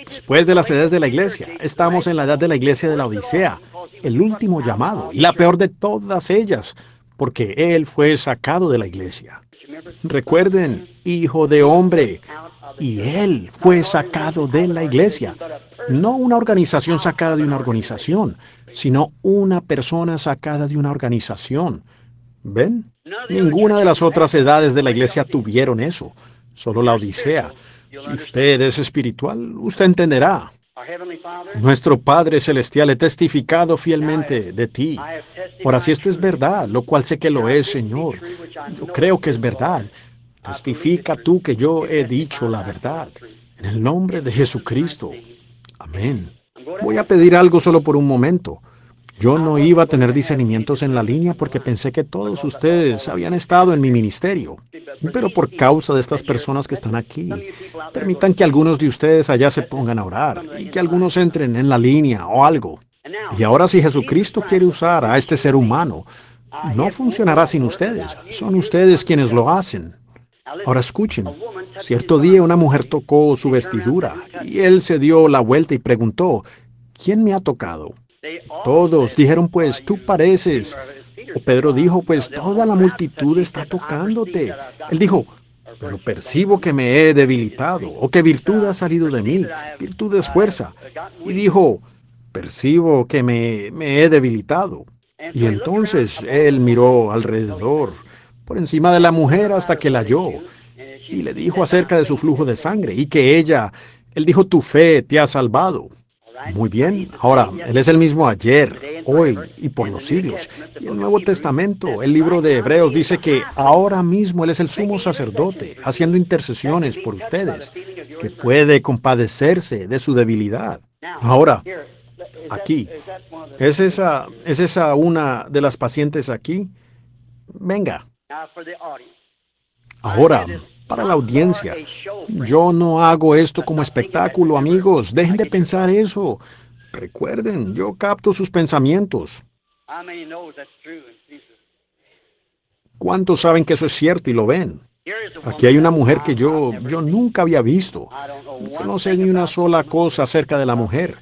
Después de las edades de la iglesia, estamos en la edad de la iglesia de la Odisea, el último llamado y la peor de todas ellas, porque Él fue sacado de la iglesia. Recuerden, hijo de hombre, y Él fue sacado de la iglesia. No una organización sacada de una organización, sino una persona sacada de una organización. ¿Ven? Ninguna de las otras edades de la iglesia tuvieron eso, solo la Odisea. Si usted es espiritual, usted entenderá. Nuestro Padre Celestial he testificado fielmente de ti. Ahora, si esto es verdad, lo cual sé que lo es, Señor, yo creo que es verdad. Testifica tú que yo he dicho la verdad. En el nombre de Jesucristo. Amén. Voy a pedir algo solo por un momento. Yo no iba a tener discernimientos en la línea porque pensé que todos ustedes habían estado en mi ministerio. Pero por causa de estas personas que están aquí, permitan que algunos de ustedes allá se pongan a orar y que algunos entren en la línea o algo. Y ahora si Jesucristo quiere usar a este ser humano, no funcionará sin ustedes. Son ustedes quienes lo hacen. Ahora escuchen, cierto día una mujer tocó su vestidura y él se dio la vuelta y preguntó, ¿quién me ha tocado? Todos dijeron, pues tú pareces. O Pedro dijo, pues toda la multitud está tocándote. Él dijo, pero percibo que me he debilitado o que virtud ha salido de mí. Virtud es fuerza. Y dijo, percibo que me, me he debilitado. Y entonces él miró alrededor, por encima de la mujer hasta que la halló. Y le dijo acerca de su flujo de sangre y que ella, él dijo, tu fe te ha salvado. Muy bien, ahora, Él es el mismo ayer, hoy y por los siglos. Y el Nuevo Testamento, el libro de Hebreos, dice que ahora mismo Él es el sumo sacerdote, haciendo intercesiones por ustedes, que puede compadecerse de su debilidad. Ahora, aquí, ¿es esa, ¿es esa una de las pacientes aquí? Venga. Ahora, para la audiencia. Yo no hago esto como espectáculo, amigos. Dejen de pensar eso. Recuerden, yo capto sus pensamientos. ¿Cuántos saben que eso es cierto y lo ven? Aquí hay una mujer que yo, yo nunca había visto. Yo no sé ni una sola cosa acerca de la mujer.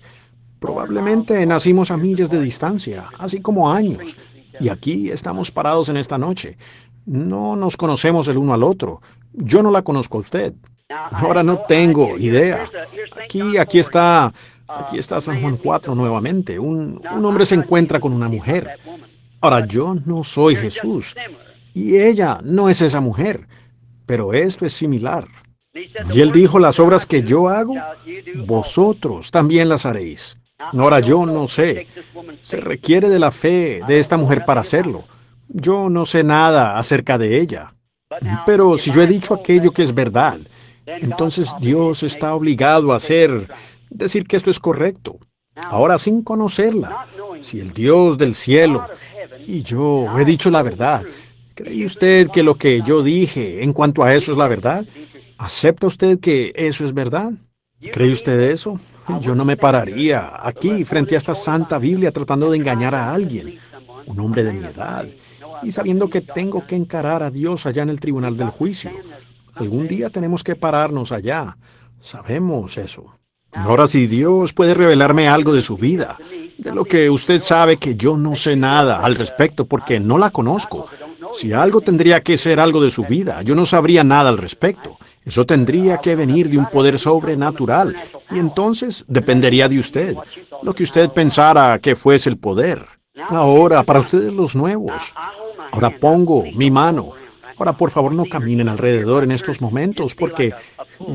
Probablemente nacimos a millas de distancia, así como años. Y aquí estamos parados en esta noche. No nos conocemos el uno al otro. Yo no la conozco a usted. Ahora no tengo idea. Aquí, aquí está, aquí está San Juan 4 nuevamente. Un, un hombre se encuentra con una mujer. Ahora yo no soy Jesús y ella no es esa mujer, pero esto es similar. Y él dijo, las obras que yo hago, vosotros también las haréis. Ahora yo no sé, se requiere de la fe de esta mujer para hacerlo. Yo no sé nada acerca de ella. Pero si yo he dicho aquello que es verdad, entonces Dios está obligado a hacer, decir que esto es correcto. Ahora sin conocerla, si el Dios del cielo y yo he dicho la verdad, ¿cree usted que lo que yo dije en cuanto a eso es la verdad? ¿Acepta usted que eso es verdad? ¿Cree usted eso? Yo no me pararía aquí frente a esta santa Biblia tratando de engañar a alguien, un hombre de mi edad y sabiendo que tengo que encarar a Dios allá en el tribunal del juicio. Algún día tenemos que pararnos allá. Sabemos eso. Ahora si Dios puede revelarme algo de su vida, de lo que usted sabe que yo no sé nada al respecto porque no la conozco. Si algo tendría que ser algo de su vida, yo no sabría nada al respecto. Eso tendría que venir de un poder sobrenatural y entonces dependería de usted, lo que usted pensara que fuese el poder. Ahora, para ustedes los nuevos, Ahora pongo mi mano. Ahora, por favor, no caminen alrededor en estos momentos porque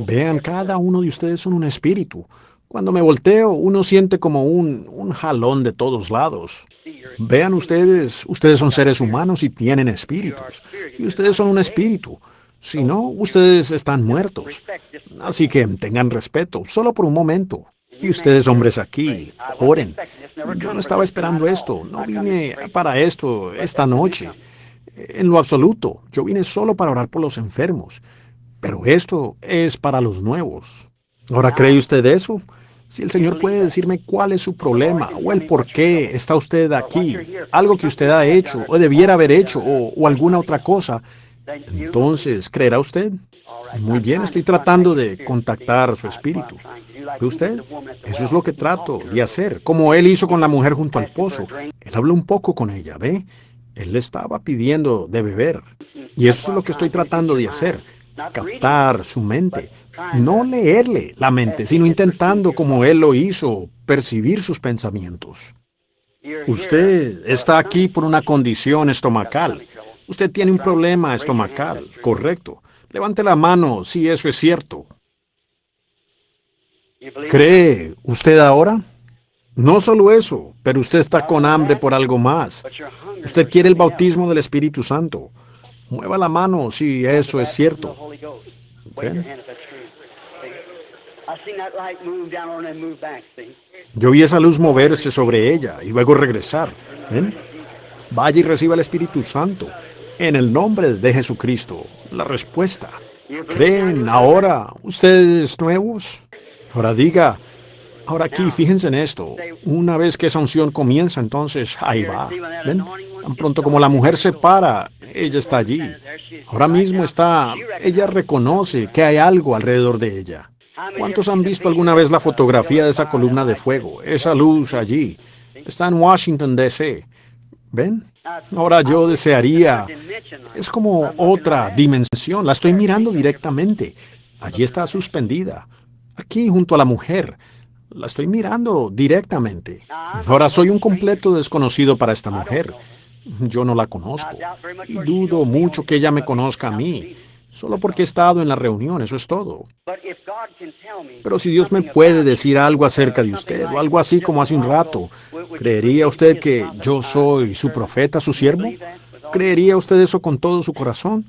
vean, cada uno de ustedes son un espíritu. Cuando me volteo, uno siente como un, un jalón de todos lados. Vean ustedes, ustedes son seres humanos y tienen espíritus. Y ustedes son un espíritu. Si no, ustedes están muertos. Así que tengan respeto, solo por un momento. Y ustedes hombres aquí, oren. Yo no estaba esperando esto, no vine para esto esta noche, en lo absoluto. Yo vine solo para orar por los enfermos, pero esto es para los nuevos. ¿Ahora cree usted eso? Si el Señor puede decirme cuál es su problema o el por qué está usted aquí, algo que usted ha hecho o debiera haber hecho o, o alguna otra cosa, entonces, ¿creerá usted? Muy bien, estoy tratando de contactar su espíritu. ¿Ve usted? Eso es lo que trato de hacer, como él hizo con la mujer junto al pozo. Él habló un poco con ella, ¿ve? Él le estaba pidiendo de beber. Y eso es lo que estoy tratando de hacer, captar su mente. No leerle la mente, sino intentando, como él lo hizo, percibir sus pensamientos. Usted está aquí por una condición estomacal. Usted tiene un problema estomacal, correcto. Levante la mano si eso es cierto. ¿Cree usted ahora? No solo eso, pero usted está con hambre por algo más. Usted quiere el bautismo del Espíritu Santo. Mueva la mano si eso es cierto. Yo vi esa luz moverse sobre ella y luego regresar. Vaya y reciba el Espíritu Santo. En el nombre de Jesucristo, la respuesta. ¿Creen ahora ustedes nuevos? Ahora diga, ahora aquí, fíjense en esto. Una vez que esa unción comienza, entonces ahí va. ¿Ven? Tan pronto como la mujer se para, ella está allí. Ahora mismo está, ella reconoce que hay algo alrededor de ella. ¿Cuántos han visto alguna vez la fotografía de esa columna de fuego, esa luz allí? Está en Washington, D.C. ¿Ven? Ahora yo desearía... Es como otra dimensión, la estoy mirando directamente. Allí está suspendida. Aquí junto a la mujer. La estoy mirando directamente. Ahora soy un completo desconocido para esta mujer. Yo no la conozco. Y dudo mucho que ella me conozca a mí solo porque he estado en la reunión, eso es todo. Pero si Dios me puede decir algo acerca de usted, o algo así como hace un rato, ¿creería usted que yo soy su profeta, su siervo? ¿Creería usted eso con todo su corazón?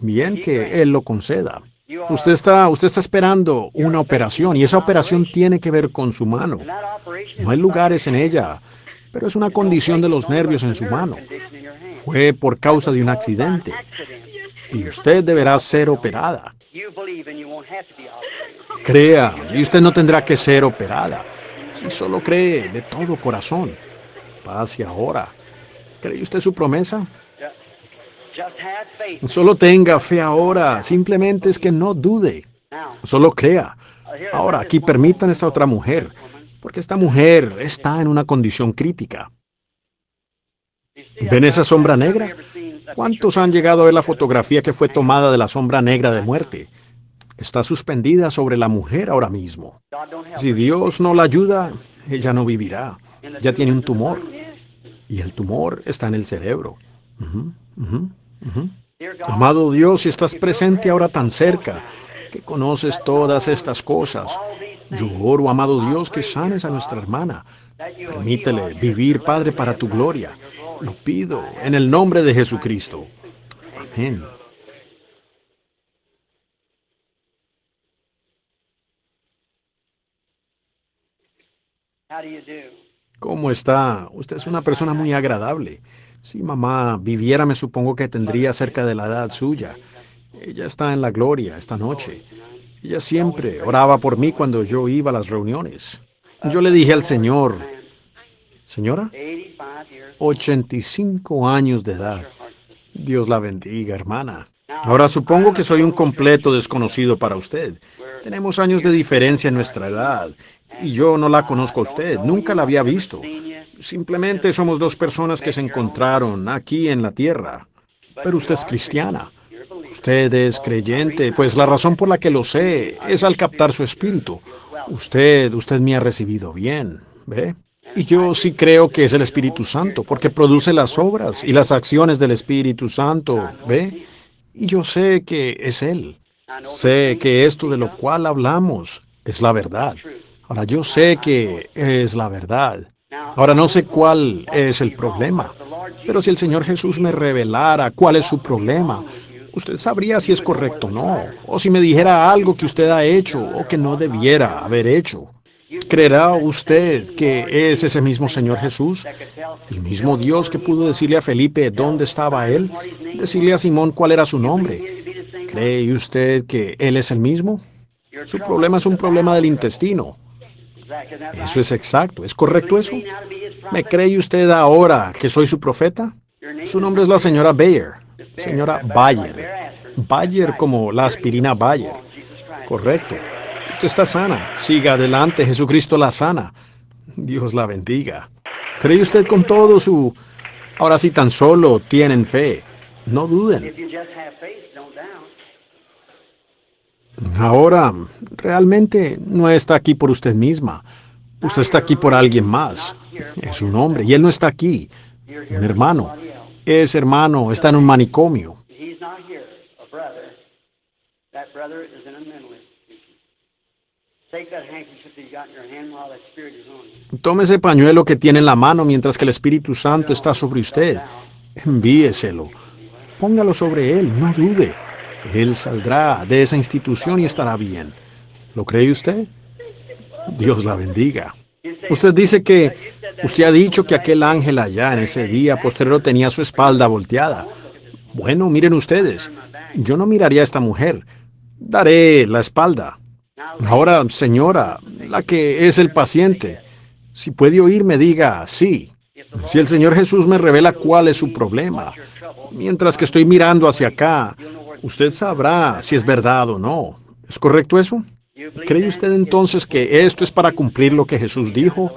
Bien que Él lo conceda. Usted está, usted está esperando una operación y esa operación tiene que ver con su mano. No hay lugares en ella, pero es una condición de los nervios en su mano. Fue por causa de un accidente y usted deberá ser operada. Crea, y usted no tendrá que ser operada. Si solo cree de todo corazón, pase ahora. ¿Cree usted su promesa? Solo tenga fe ahora, simplemente es que no dude. Solo crea. Ahora, aquí permitan a esta otra mujer, porque esta mujer está en una condición crítica. ¿Ven esa sombra negra? ¿Cuántos han llegado a ver la fotografía que fue tomada de la sombra negra de muerte? Está suspendida sobre la mujer ahora mismo. Si Dios no la ayuda, ella no vivirá. Ya tiene un tumor. Y el tumor está en el cerebro. Amado Dios, si estás presente ahora tan cerca, que conoces todas estas cosas, yo oro, amado Dios, que sanes a nuestra hermana. Permítele vivir, Padre, para tu gloria lo pido en el nombre de Jesucristo. Amén. ¿Cómo está? Usted es una persona muy agradable. Si mamá viviera, me supongo que tendría cerca de la edad suya. Ella está en la gloria esta noche. Ella siempre oraba por mí cuando yo iba a las reuniones. Yo le dije al Señor, Señora, 85 años de edad. Dios la bendiga, hermana. Ahora supongo que soy un completo desconocido para usted. Tenemos años de diferencia en nuestra edad y yo no la conozco a usted, nunca la había visto. Simplemente somos dos personas que se encontraron aquí en la tierra. Pero usted es cristiana. Usted es creyente, pues la razón por la que lo sé es al captar su espíritu. Usted, usted me ha recibido bien, ¿ve? Y yo sí creo que es el Espíritu Santo, porque produce las obras y las acciones del Espíritu Santo, ¿ve? Y yo sé que es Él. Sé que esto de lo cual hablamos es la verdad. Ahora, yo sé que es la verdad. Ahora, no sé cuál es el problema, pero si el Señor Jesús me revelara cuál es su problema, usted sabría si es correcto o no, o si me dijera algo que usted ha hecho o que no debiera haber hecho. ¿Creerá usted que es ese mismo Señor Jesús, el mismo Dios que pudo decirle a Felipe dónde estaba él, decirle a Simón cuál era su nombre? ¿Cree usted que él es el mismo? Su problema es un problema del intestino. Eso es exacto, ¿es correcto eso? ¿Me cree usted ahora que soy su profeta? Su nombre es la señora Bayer, señora Bayer. Bayer como la aspirina Bayer. Correcto. Usted está sana. Siga adelante. Jesucristo la sana. Dios la bendiga. ¿Cree usted con todo su... Ahora sí tan solo tienen fe. No duden. Ahora, realmente no está aquí por usted misma. Usted está aquí por alguien más. Es un hombre. Y él no está aquí. Un hermano. Es hermano. Está en un manicomio. Tome ese pañuelo que tiene en la mano mientras que el Espíritu Santo está sobre usted. Envíeselo. Póngalo sobre él, no dude. Él saldrá de esa institución y estará bien. ¿Lo cree usted? Dios la bendiga. Usted dice que usted ha dicho que aquel ángel allá en ese día postrero tenía su espalda volteada. Bueno, miren ustedes, yo no miraría a esta mujer. Daré la espalda. Ahora, señora, la que es el paciente, si puede oírme, diga sí. Si el Señor Jesús me revela cuál es su problema, mientras que estoy mirando hacia acá, usted sabrá si es verdad o no. ¿Es correcto eso? ¿Cree usted entonces que esto es para cumplir lo que Jesús dijo?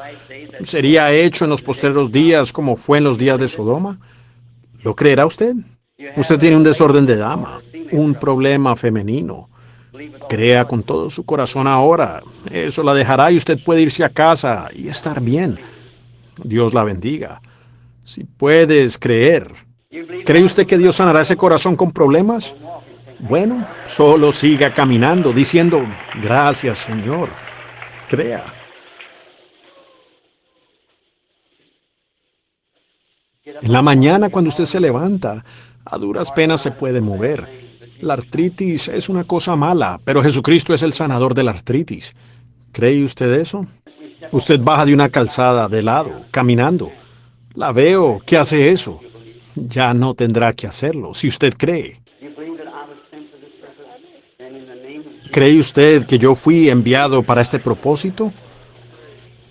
¿Sería hecho en los posteros días como fue en los días de Sodoma? ¿Lo creerá usted? Usted tiene un desorden de dama, un problema femenino. Crea con todo su corazón ahora. Eso la dejará y usted puede irse a casa y estar bien. Dios la bendiga. Si puedes creer. ¿Cree usted que Dios sanará ese corazón con problemas? Bueno, solo siga caminando diciendo, gracias Señor. Crea. En la mañana cuando usted se levanta, a duras penas se puede mover. La artritis es una cosa mala, pero Jesucristo es el sanador de la artritis. ¿Cree usted eso? Usted baja de una calzada de lado, caminando. La veo, ¿qué hace eso? Ya no tendrá que hacerlo, si usted cree. ¿Cree usted que yo fui enviado para este propósito?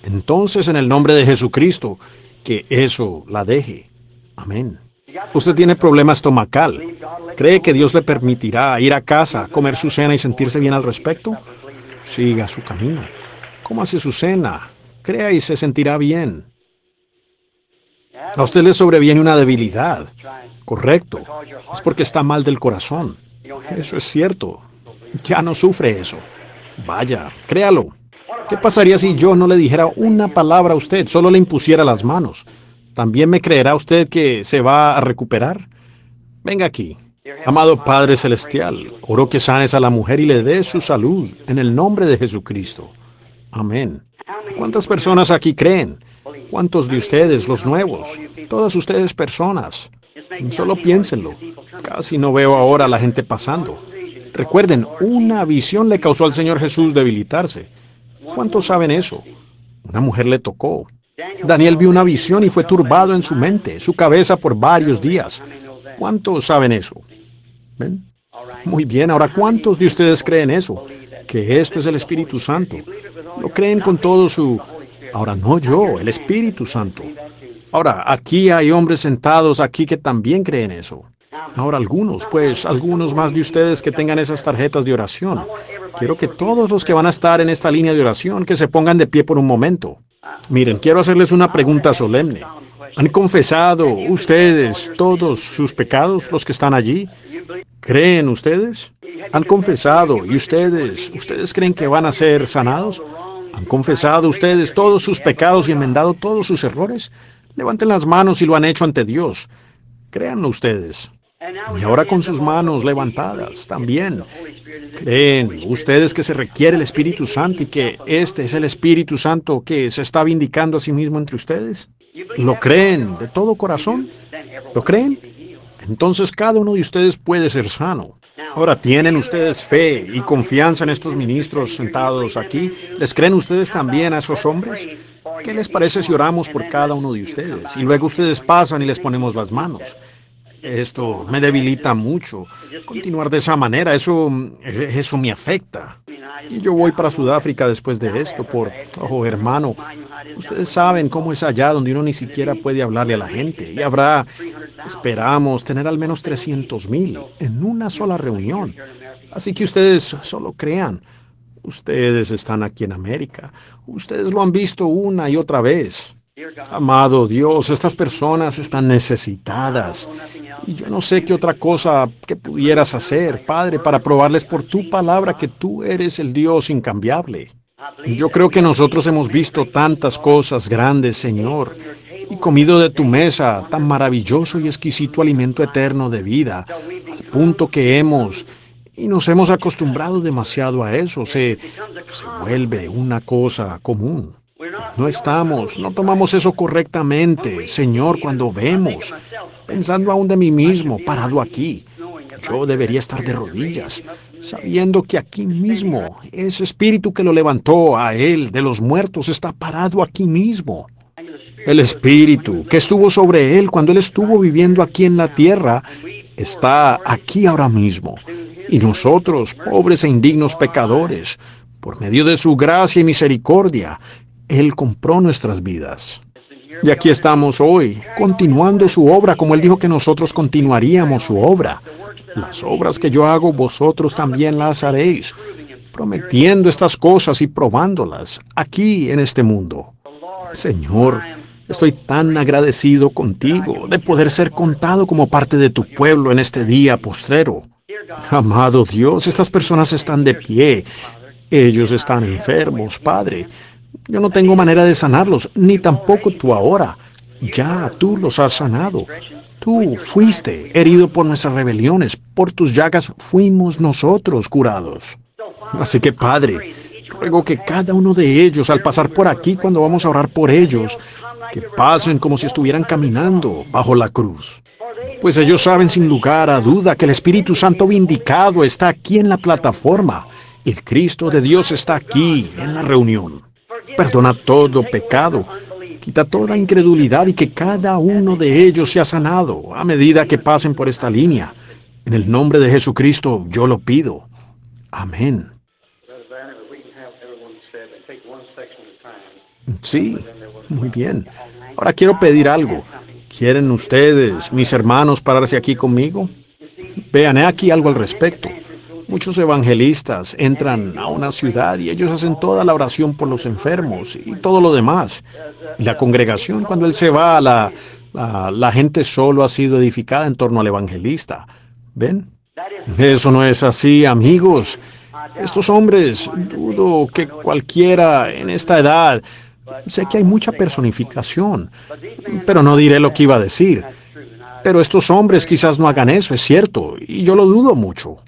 Entonces, en el nombre de Jesucristo, que eso la deje. Amén. Usted tiene problema estomacal. ¿Cree que Dios le permitirá ir a casa, comer su cena y sentirse bien al respecto? Siga su camino. ¿Cómo hace su cena. Crea y se sentirá bien. A usted le sobreviene una debilidad. Correcto. Es porque está mal del corazón. Eso es cierto. Ya no sufre eso. Vaya, créalo. ¿Qué pasaría si yo no le dijera una palabra a usted, solo le impusiera las manos? ¿También me creerá usted que se va a recuperar? Venga aquí. Amado Padre Celestial, oro que sanes a la mujer y le dé su salud en el nombre de Jesucristo. Amén. ¿Cuántas personas aquí creen? ¿Cuántos de ustedes, los nuevos? Todas ustedes personas. Solo piénsenlo. Casi no veo ahora a la gente pasando. Recuerden, una visión le causó al Señor Jesús debilitarse. ¿Cuántos saben eso? Una mujer le tocó. Daniel vio una visión y fue turbado en su mente, su cabeza por varios días. ¿Cuántos saben eso? ¿Ven? Muy bien, ahora ¿cuántos de ustedes creen eso? Que esto es el Espíritu Santo. Lo creen con todo su... Ahora no yo, el Espíritu Santo. Ahora, aquí hay hombres sentados aquí que también creen eso. Ahora algunos, pues algunos más de ustedes que tengan esas tarjetas de oración. Quiero que todos los que van a estar en esta línea de oración que se pongan de pie por un momento. Miren, quiero hacerles una pregunta solemne. ¿Han confesado ustedes todos sus pecados, los que están allí? ¿Creen ustedes? ¿Han confesado y ustedes, ustedes creen que van a ser sanados? ¿Han confesado ustedes todos sus pecados y enmendado todos sus errores? Levanten las manos si lo han hecho ante Dios. Créanlo ustedes. Y ahora con sus manos levantadas también. ¿Creen ustedes que se requiere el Espíritu Santo y que este es el Espíritu Santo que se está vindicando a sí mismo entre ustedes? ¿Lo creen de todo corazón? ¿Lo creen? Entonces cada uno de ustedes puede ser sano. Ahora, ¿tienen ustedes fe y confianza en estos ministros sentados aquí? ¿Les creen ustedes también a esos hombres? ¿Qué les parece si oramos por cada uno de ustedes y luego ustedes pasan y les ponemos las manos? esto me debilita mucho. Continuar de esa manera, eso, eso me afecta. Y yo voy para Sudáfrica después de esto, por, ojo oh, hermano, ustedes saben cómo es allá donde uno ni siquiera puede hablarle a la gente. Y habrá, esperamos, tener al menos 300 mil en una sola reunión. Así que ustedes solo crean. Ustedes están aquí en América. Ustedes lo han visto una y otra vez. Amado Dios, estas personas están necesitadas. Y yo no sé qué otra cosa que pudieras hacer, Padre, para probarles por tu palabra que tú eres el Dios incambiable. Yo creo que nosotros hemos visto tantas cosas grandes, Señor, y comido de tu mesa tan maravilloso y exquisito alimento eterno de vida, al punto que hemos y nos hemos acostumbrado demasiado a eso. Se, se vuelve una cosa común. No estamos, no tomamos eso correctamente, Señor, cuando vemos, pensando aún de mí mismo, parado aquí. Yo debería estar de rodillas, sabiendo que aquí mismo ese espíritu que lo levantó a él de los muertos está parado aquí mismo. El espíritu que estuvo sobre él cuando él estuvo viviendo aquí en la tierra está aquí ahora mismo. Y nosotros, pobres e indignos pecadores, por medio de su gracia y misericordia, él compró nuestras vidas. Y aquí estamos hoy, continuando su obra, como Él dijo que nosotros continuaríamos su obra. Las obras que yo hago, vosotros también las haréis, prometiendo estas cosas y probándolas aquí en este mundo. Señor, estoy tan agradecido contigo de poder ser contado como parte de tu pueblo en este día postrero. Amado Dios, estas personas están de pie. Ellos están enfermos, Padre. Yo no tengo manera de sanarlos, ni tampoco tú ahora. Ya tú los has sanado. Tú fuiste herido por nuestras rebeliones, por tus llagas fuimos nosotros curados. Así que Padre, ruego que cada uno de ellos, al pasar por aquí cuando vamos a orar por ellos, que pasen como si estuvieran caminando bajo la cruz. Pues ellos saben sin lugar a duda que el Espíritu Santo vindicado está aquí en la plataforma. El Cristo de Dios está aquí en la reunión. Perdona todo pecado. Quita toda incredulidad y que cada uno de ellos sea sanado a medida que pasen por esta línea. En el nombre de Jesucristo yo lo pido. Amén. Sí, muy bien. Ahora quiero pedir algo. ¿Quieren ustedes, mis hermanos, pararse aquí conmigo? Vean, he aquí algo al respecto. Muchos evangelistas entran a una ciudad y ellos hacen toda la oración por los enfermos y todo lo demás. Y la congregación, cuando él se va, la, la, la gente solo ha sido edificada en torno al evangelista. ¿Ven? Eso no es así, amigos. Estos hombres, dudo que cualquiera en esta edad, sé que hay mucha personificación, pero no diré lo que iba a decir. Pero estos hombres quizás no hagan eso, es cierto, y yo lo dudo mucho.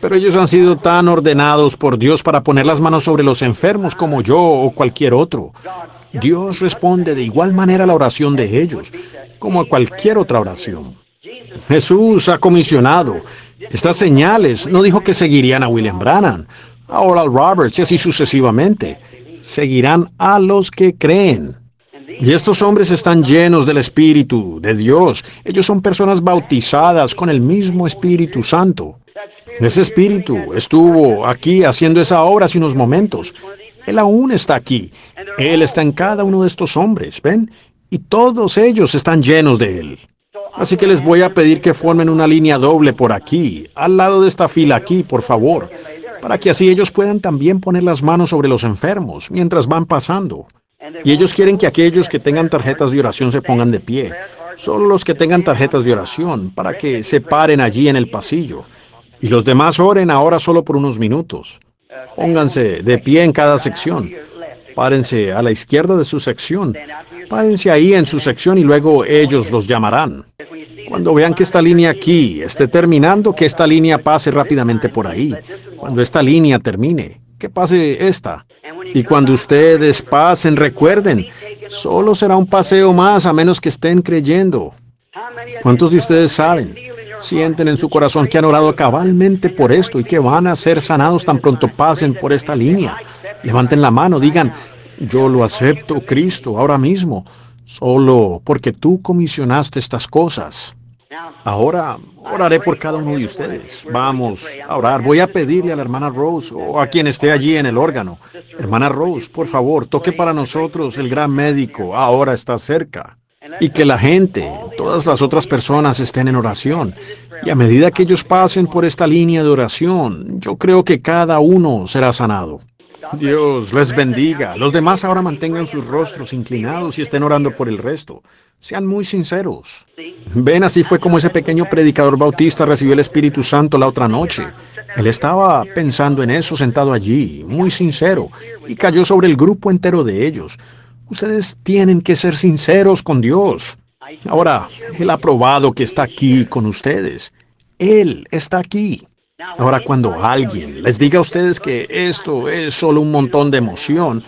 Pero ellos han sido tan ordenados por Dios para poner las manos sobre los enfermos como yo o cualquier otro. Dios responde de igual manera a la oración de ellos, como a cualquier otra oración. Jesús ha comisionado estas señales. No dijo que seguirían a William Brannan, a Oral Roberts y así sucesivamente. Seguirán a los que creen. Y estos hombres están llenos del Espíritu, de Dios. Ellos son personas bautizadas con el mismo Espíritu Santo. Ese Espíritu estuvo aquí haciendo esa obra hace unos momentos. Él aún está aquí. Él está en cada uno de estos hombres, ¿ven? Y todos ellos están llenos de Él. Así que les voy a pedir que formen una línea doble por aquí, al lado de esta fila aquí, por favor, para que así ellos puedan también poner las manos sobre los enfermos mientras van pasando. Y ellos quieren que aquellos que tengan tarjetas de oración se pongan de pie. Solo los que tengan tarjetas de oración para que se paren allí en el pasillo. Y los demás oren ahora solo por unos minutos. Pónganse de pie en cada sección. Párense a la izquierda de su sección. Párense ahí en su sección y luego ellos los llamarán. Cuando vean que esta línea aquí esté terminando, que esta línea pase rápidamente por ahí. Cuando esta línea termine, que pase esta. Y cuando ustedes pasen, recuerden, solo será un paseo más a menos que estén creyendo. ¿Cuántos de ustedes saben? Sienten en su corazón que han orado cabalmente por esto y que van a ser sanados tan pronto pasen por esta línea. Levanten la mano, digan, yo lo acepto, Cristo, ahora mismo, solo porque tú comisionaste estas cosas. Ahora oraré por cada uno de ustedes. Vamos a orar. Voy a pedirle a la hermana Rose o a quien esté allí en el órgano. Hermana Rose, por favor, toque para nosotros el gran médico. Ahora está cerca. Y que la gente, todas las otras personas estén en oración. Y a medida que ellos pasen por esta línea de oración, yo creo que cada uno será sanado. Dios les bendiga. Los demás ahora mantengan sus rostros inclinados y estén orando por el resto. Sean muy sinceros. Ven, así fue como ese pequeño predicador bautista recibió el Espíritu Santo la otra noche. Él estaba pensando en eso sentado allí, muy sincero, y cayó sobre el grupo entero de ellos. Ustedes tienen que ser sinceros con Dios. Ahora, Él ha probado que está aquí con ustedes. Él está aquí. Ahora, cuando alguien les diga a ustedes que esto es solo un montón de emoción,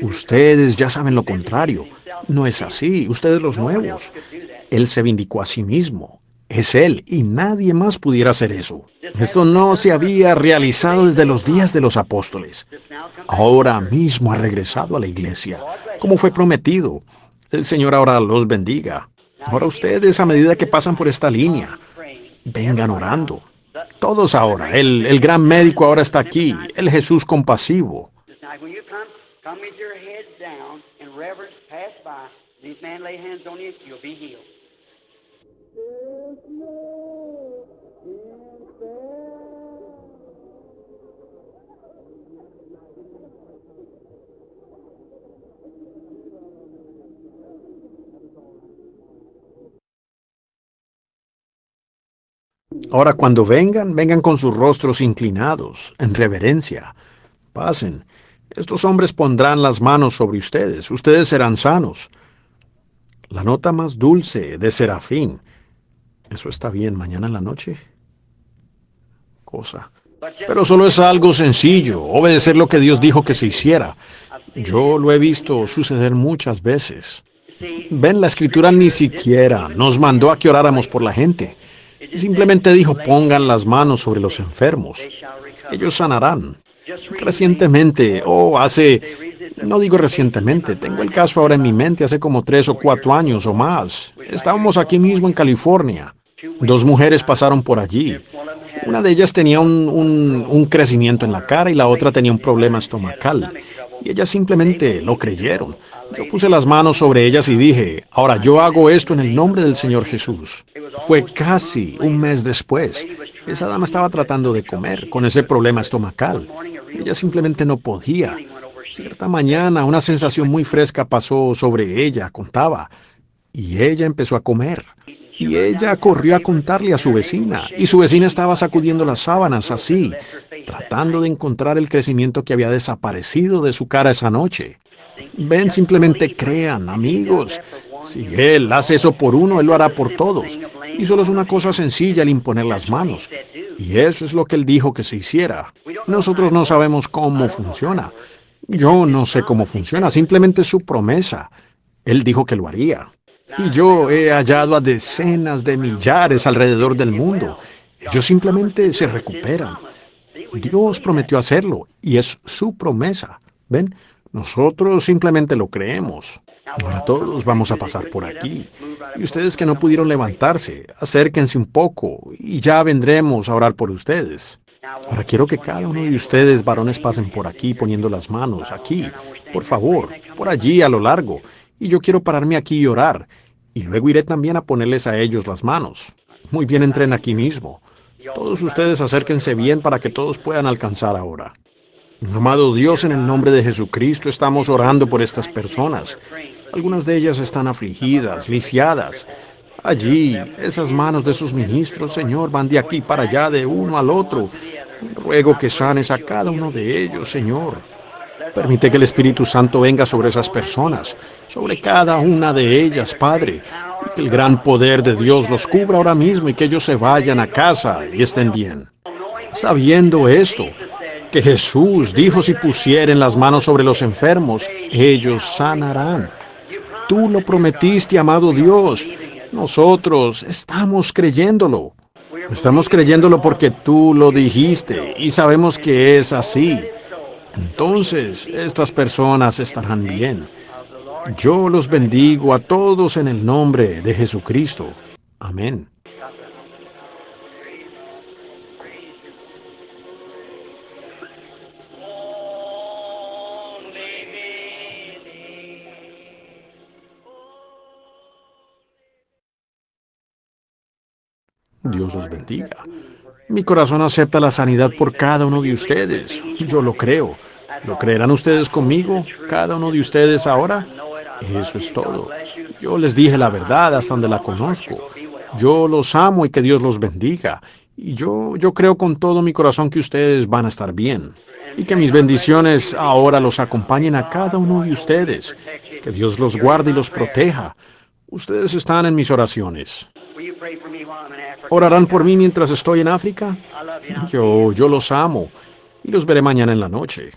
ustedes ya saben lo contrario. No es así, ustedes los nuevos. Él se vindicó a sí mismo. Es él y nadie más pudiera hacer eso. Esto no se había realizado desde los días de los apóstoles. Ahora mismo ha regresado a la iglesia, como fue prometido. El Señor ahora los bendiga. Ahora ustedes, a medida que pasan por esta línea, vengan orando. Todos ahora, el, el gran médico ahora está aquí, el Jesús compasivo. Ahora cuando vengan, vengan con sus rostros inclinados, en reverencia. Pasen. Estos hombres pondrán las manos sobre ustedes. Ustedes serán sanos la nota más dulce de Serafín. Eso está bien mañana en la noche. Cosa. Pero solo es algo sencillo, obedecer lo que Dios dijo que se hiciera. Yo lo he visto suceder muchas veces. Ven, la escritura ni siquiera nos mandó a que oráramos por la gente. Simplemente dijo, pongan las manos sobre los enfermos. Ellos sanarán. Recientemente, o hace no digo recientemente, tengo el caso ahora en mi mente hace como tres o cuatro años o más. Estábamos aquí mismo en California. Dos mujeres pasaron por allí. Una de ellas tenía un, crecimiento en la cara y la otra tenía un problema estomacal. Y ellas simplemente lo creyeron. Yo puse las manos sobre ellas y dije, ahora yo hago esto en el nombre del Señor Jesús. Fue casi un mes después. Esa dama estaba tratando de comer con ese problema estomacal. Ella simplemente no podía. Cierta mañana una sensación muy fresca pasó sobre ella, contaba, y ella empezó a comer. Y ella corrió a contarle a su vecina, y su vecina estaba sacudiendo las sábanas así, tratando de encontrar el crecimiento que había desaparecido de su cara esa noche. Ven, simplemente crean, amigos. Si él hace eso por uno, él lo hará por todos. Y solo es una cosa sencilla el imponer las manos. Y eso es lo que él dijo que se hiciera. Nosotros no sabemos cómo funciona, yo no sé cómo funciona, simplemente su promesa. Él dijo que lo haría. Y yo he hallado a decenas de millares alrededor del mundo. Ellos simplemente se recuperan. Dios prometió hacerlo y es su promesa. ¿Ven? Nosotros simplemente lo creemos. Ahora todos vamos a pasar por aquí. Y ustedes que no pudieron levantarse, acérquense un poco y ya vendremos a orar por ustedes. Ahora quiero que cada uno de ustedes, varones, pasen por aquí poniendo las manos, aquí, por favor, por allí, a lo largo. Y yo quiero pararme aquí y orar. Y luego iré también a ponerles a ellos las manos. Muy bien, entren aquí mismo. Todos ustedes acérquense bien para que todos puedan alcanzar ahora. Amado Dios, en el nombre de Jesucristo estamos orando por estas personas. Algunas de ellas están afligidas, lisiadas allí. Esas manos de sus ministros, Señor, van de aquí para allá, de uno al otro. Ruego que sanes a cada uno de ellos, Señor. Permite que el Espíritu Santo venga sobre esas personas, sobre cada una de ellas, Padre. Y que el gran poder de Dios los cubra ahora mismo y que ellos se vayan a casa y estén bien. Sabiendo esto, que Jesús dijo si pusieren las manos sobre los enfermos, ellos sanarán. Tú lo prometiste, amado Dios. Nosotros estamos creyéndolo. Estamos creyéndolo porque tú lo dijiste y sabemos que es así. Entonces, estas personas estarán bien. Yo los bendigo a todos en el nombre de Jesucristo. Amén. Dios los bendiga. Mi corazón acepta la sanidad por cada uno de ustedes. Yo lo creo. ¿Lo creerán ustedes conmigo? ¿Cada uno de ustedes ahora? Eso es todo. Yo les dije la verdad hasta donde la conozco. Yo los amo y que Dios los bendiga. Y yo, yo creo con todo mi corazón que ustedes van a estar bien. Y que mis bendiciones ahora los acompañen a cada uno de ustedes. Que Dios los guarde y los proteja. Ustedes están en mis oraciones. ¿Orarán por mí mientras estoy en África? Yo, yo los amo y los veré mañana en la noche.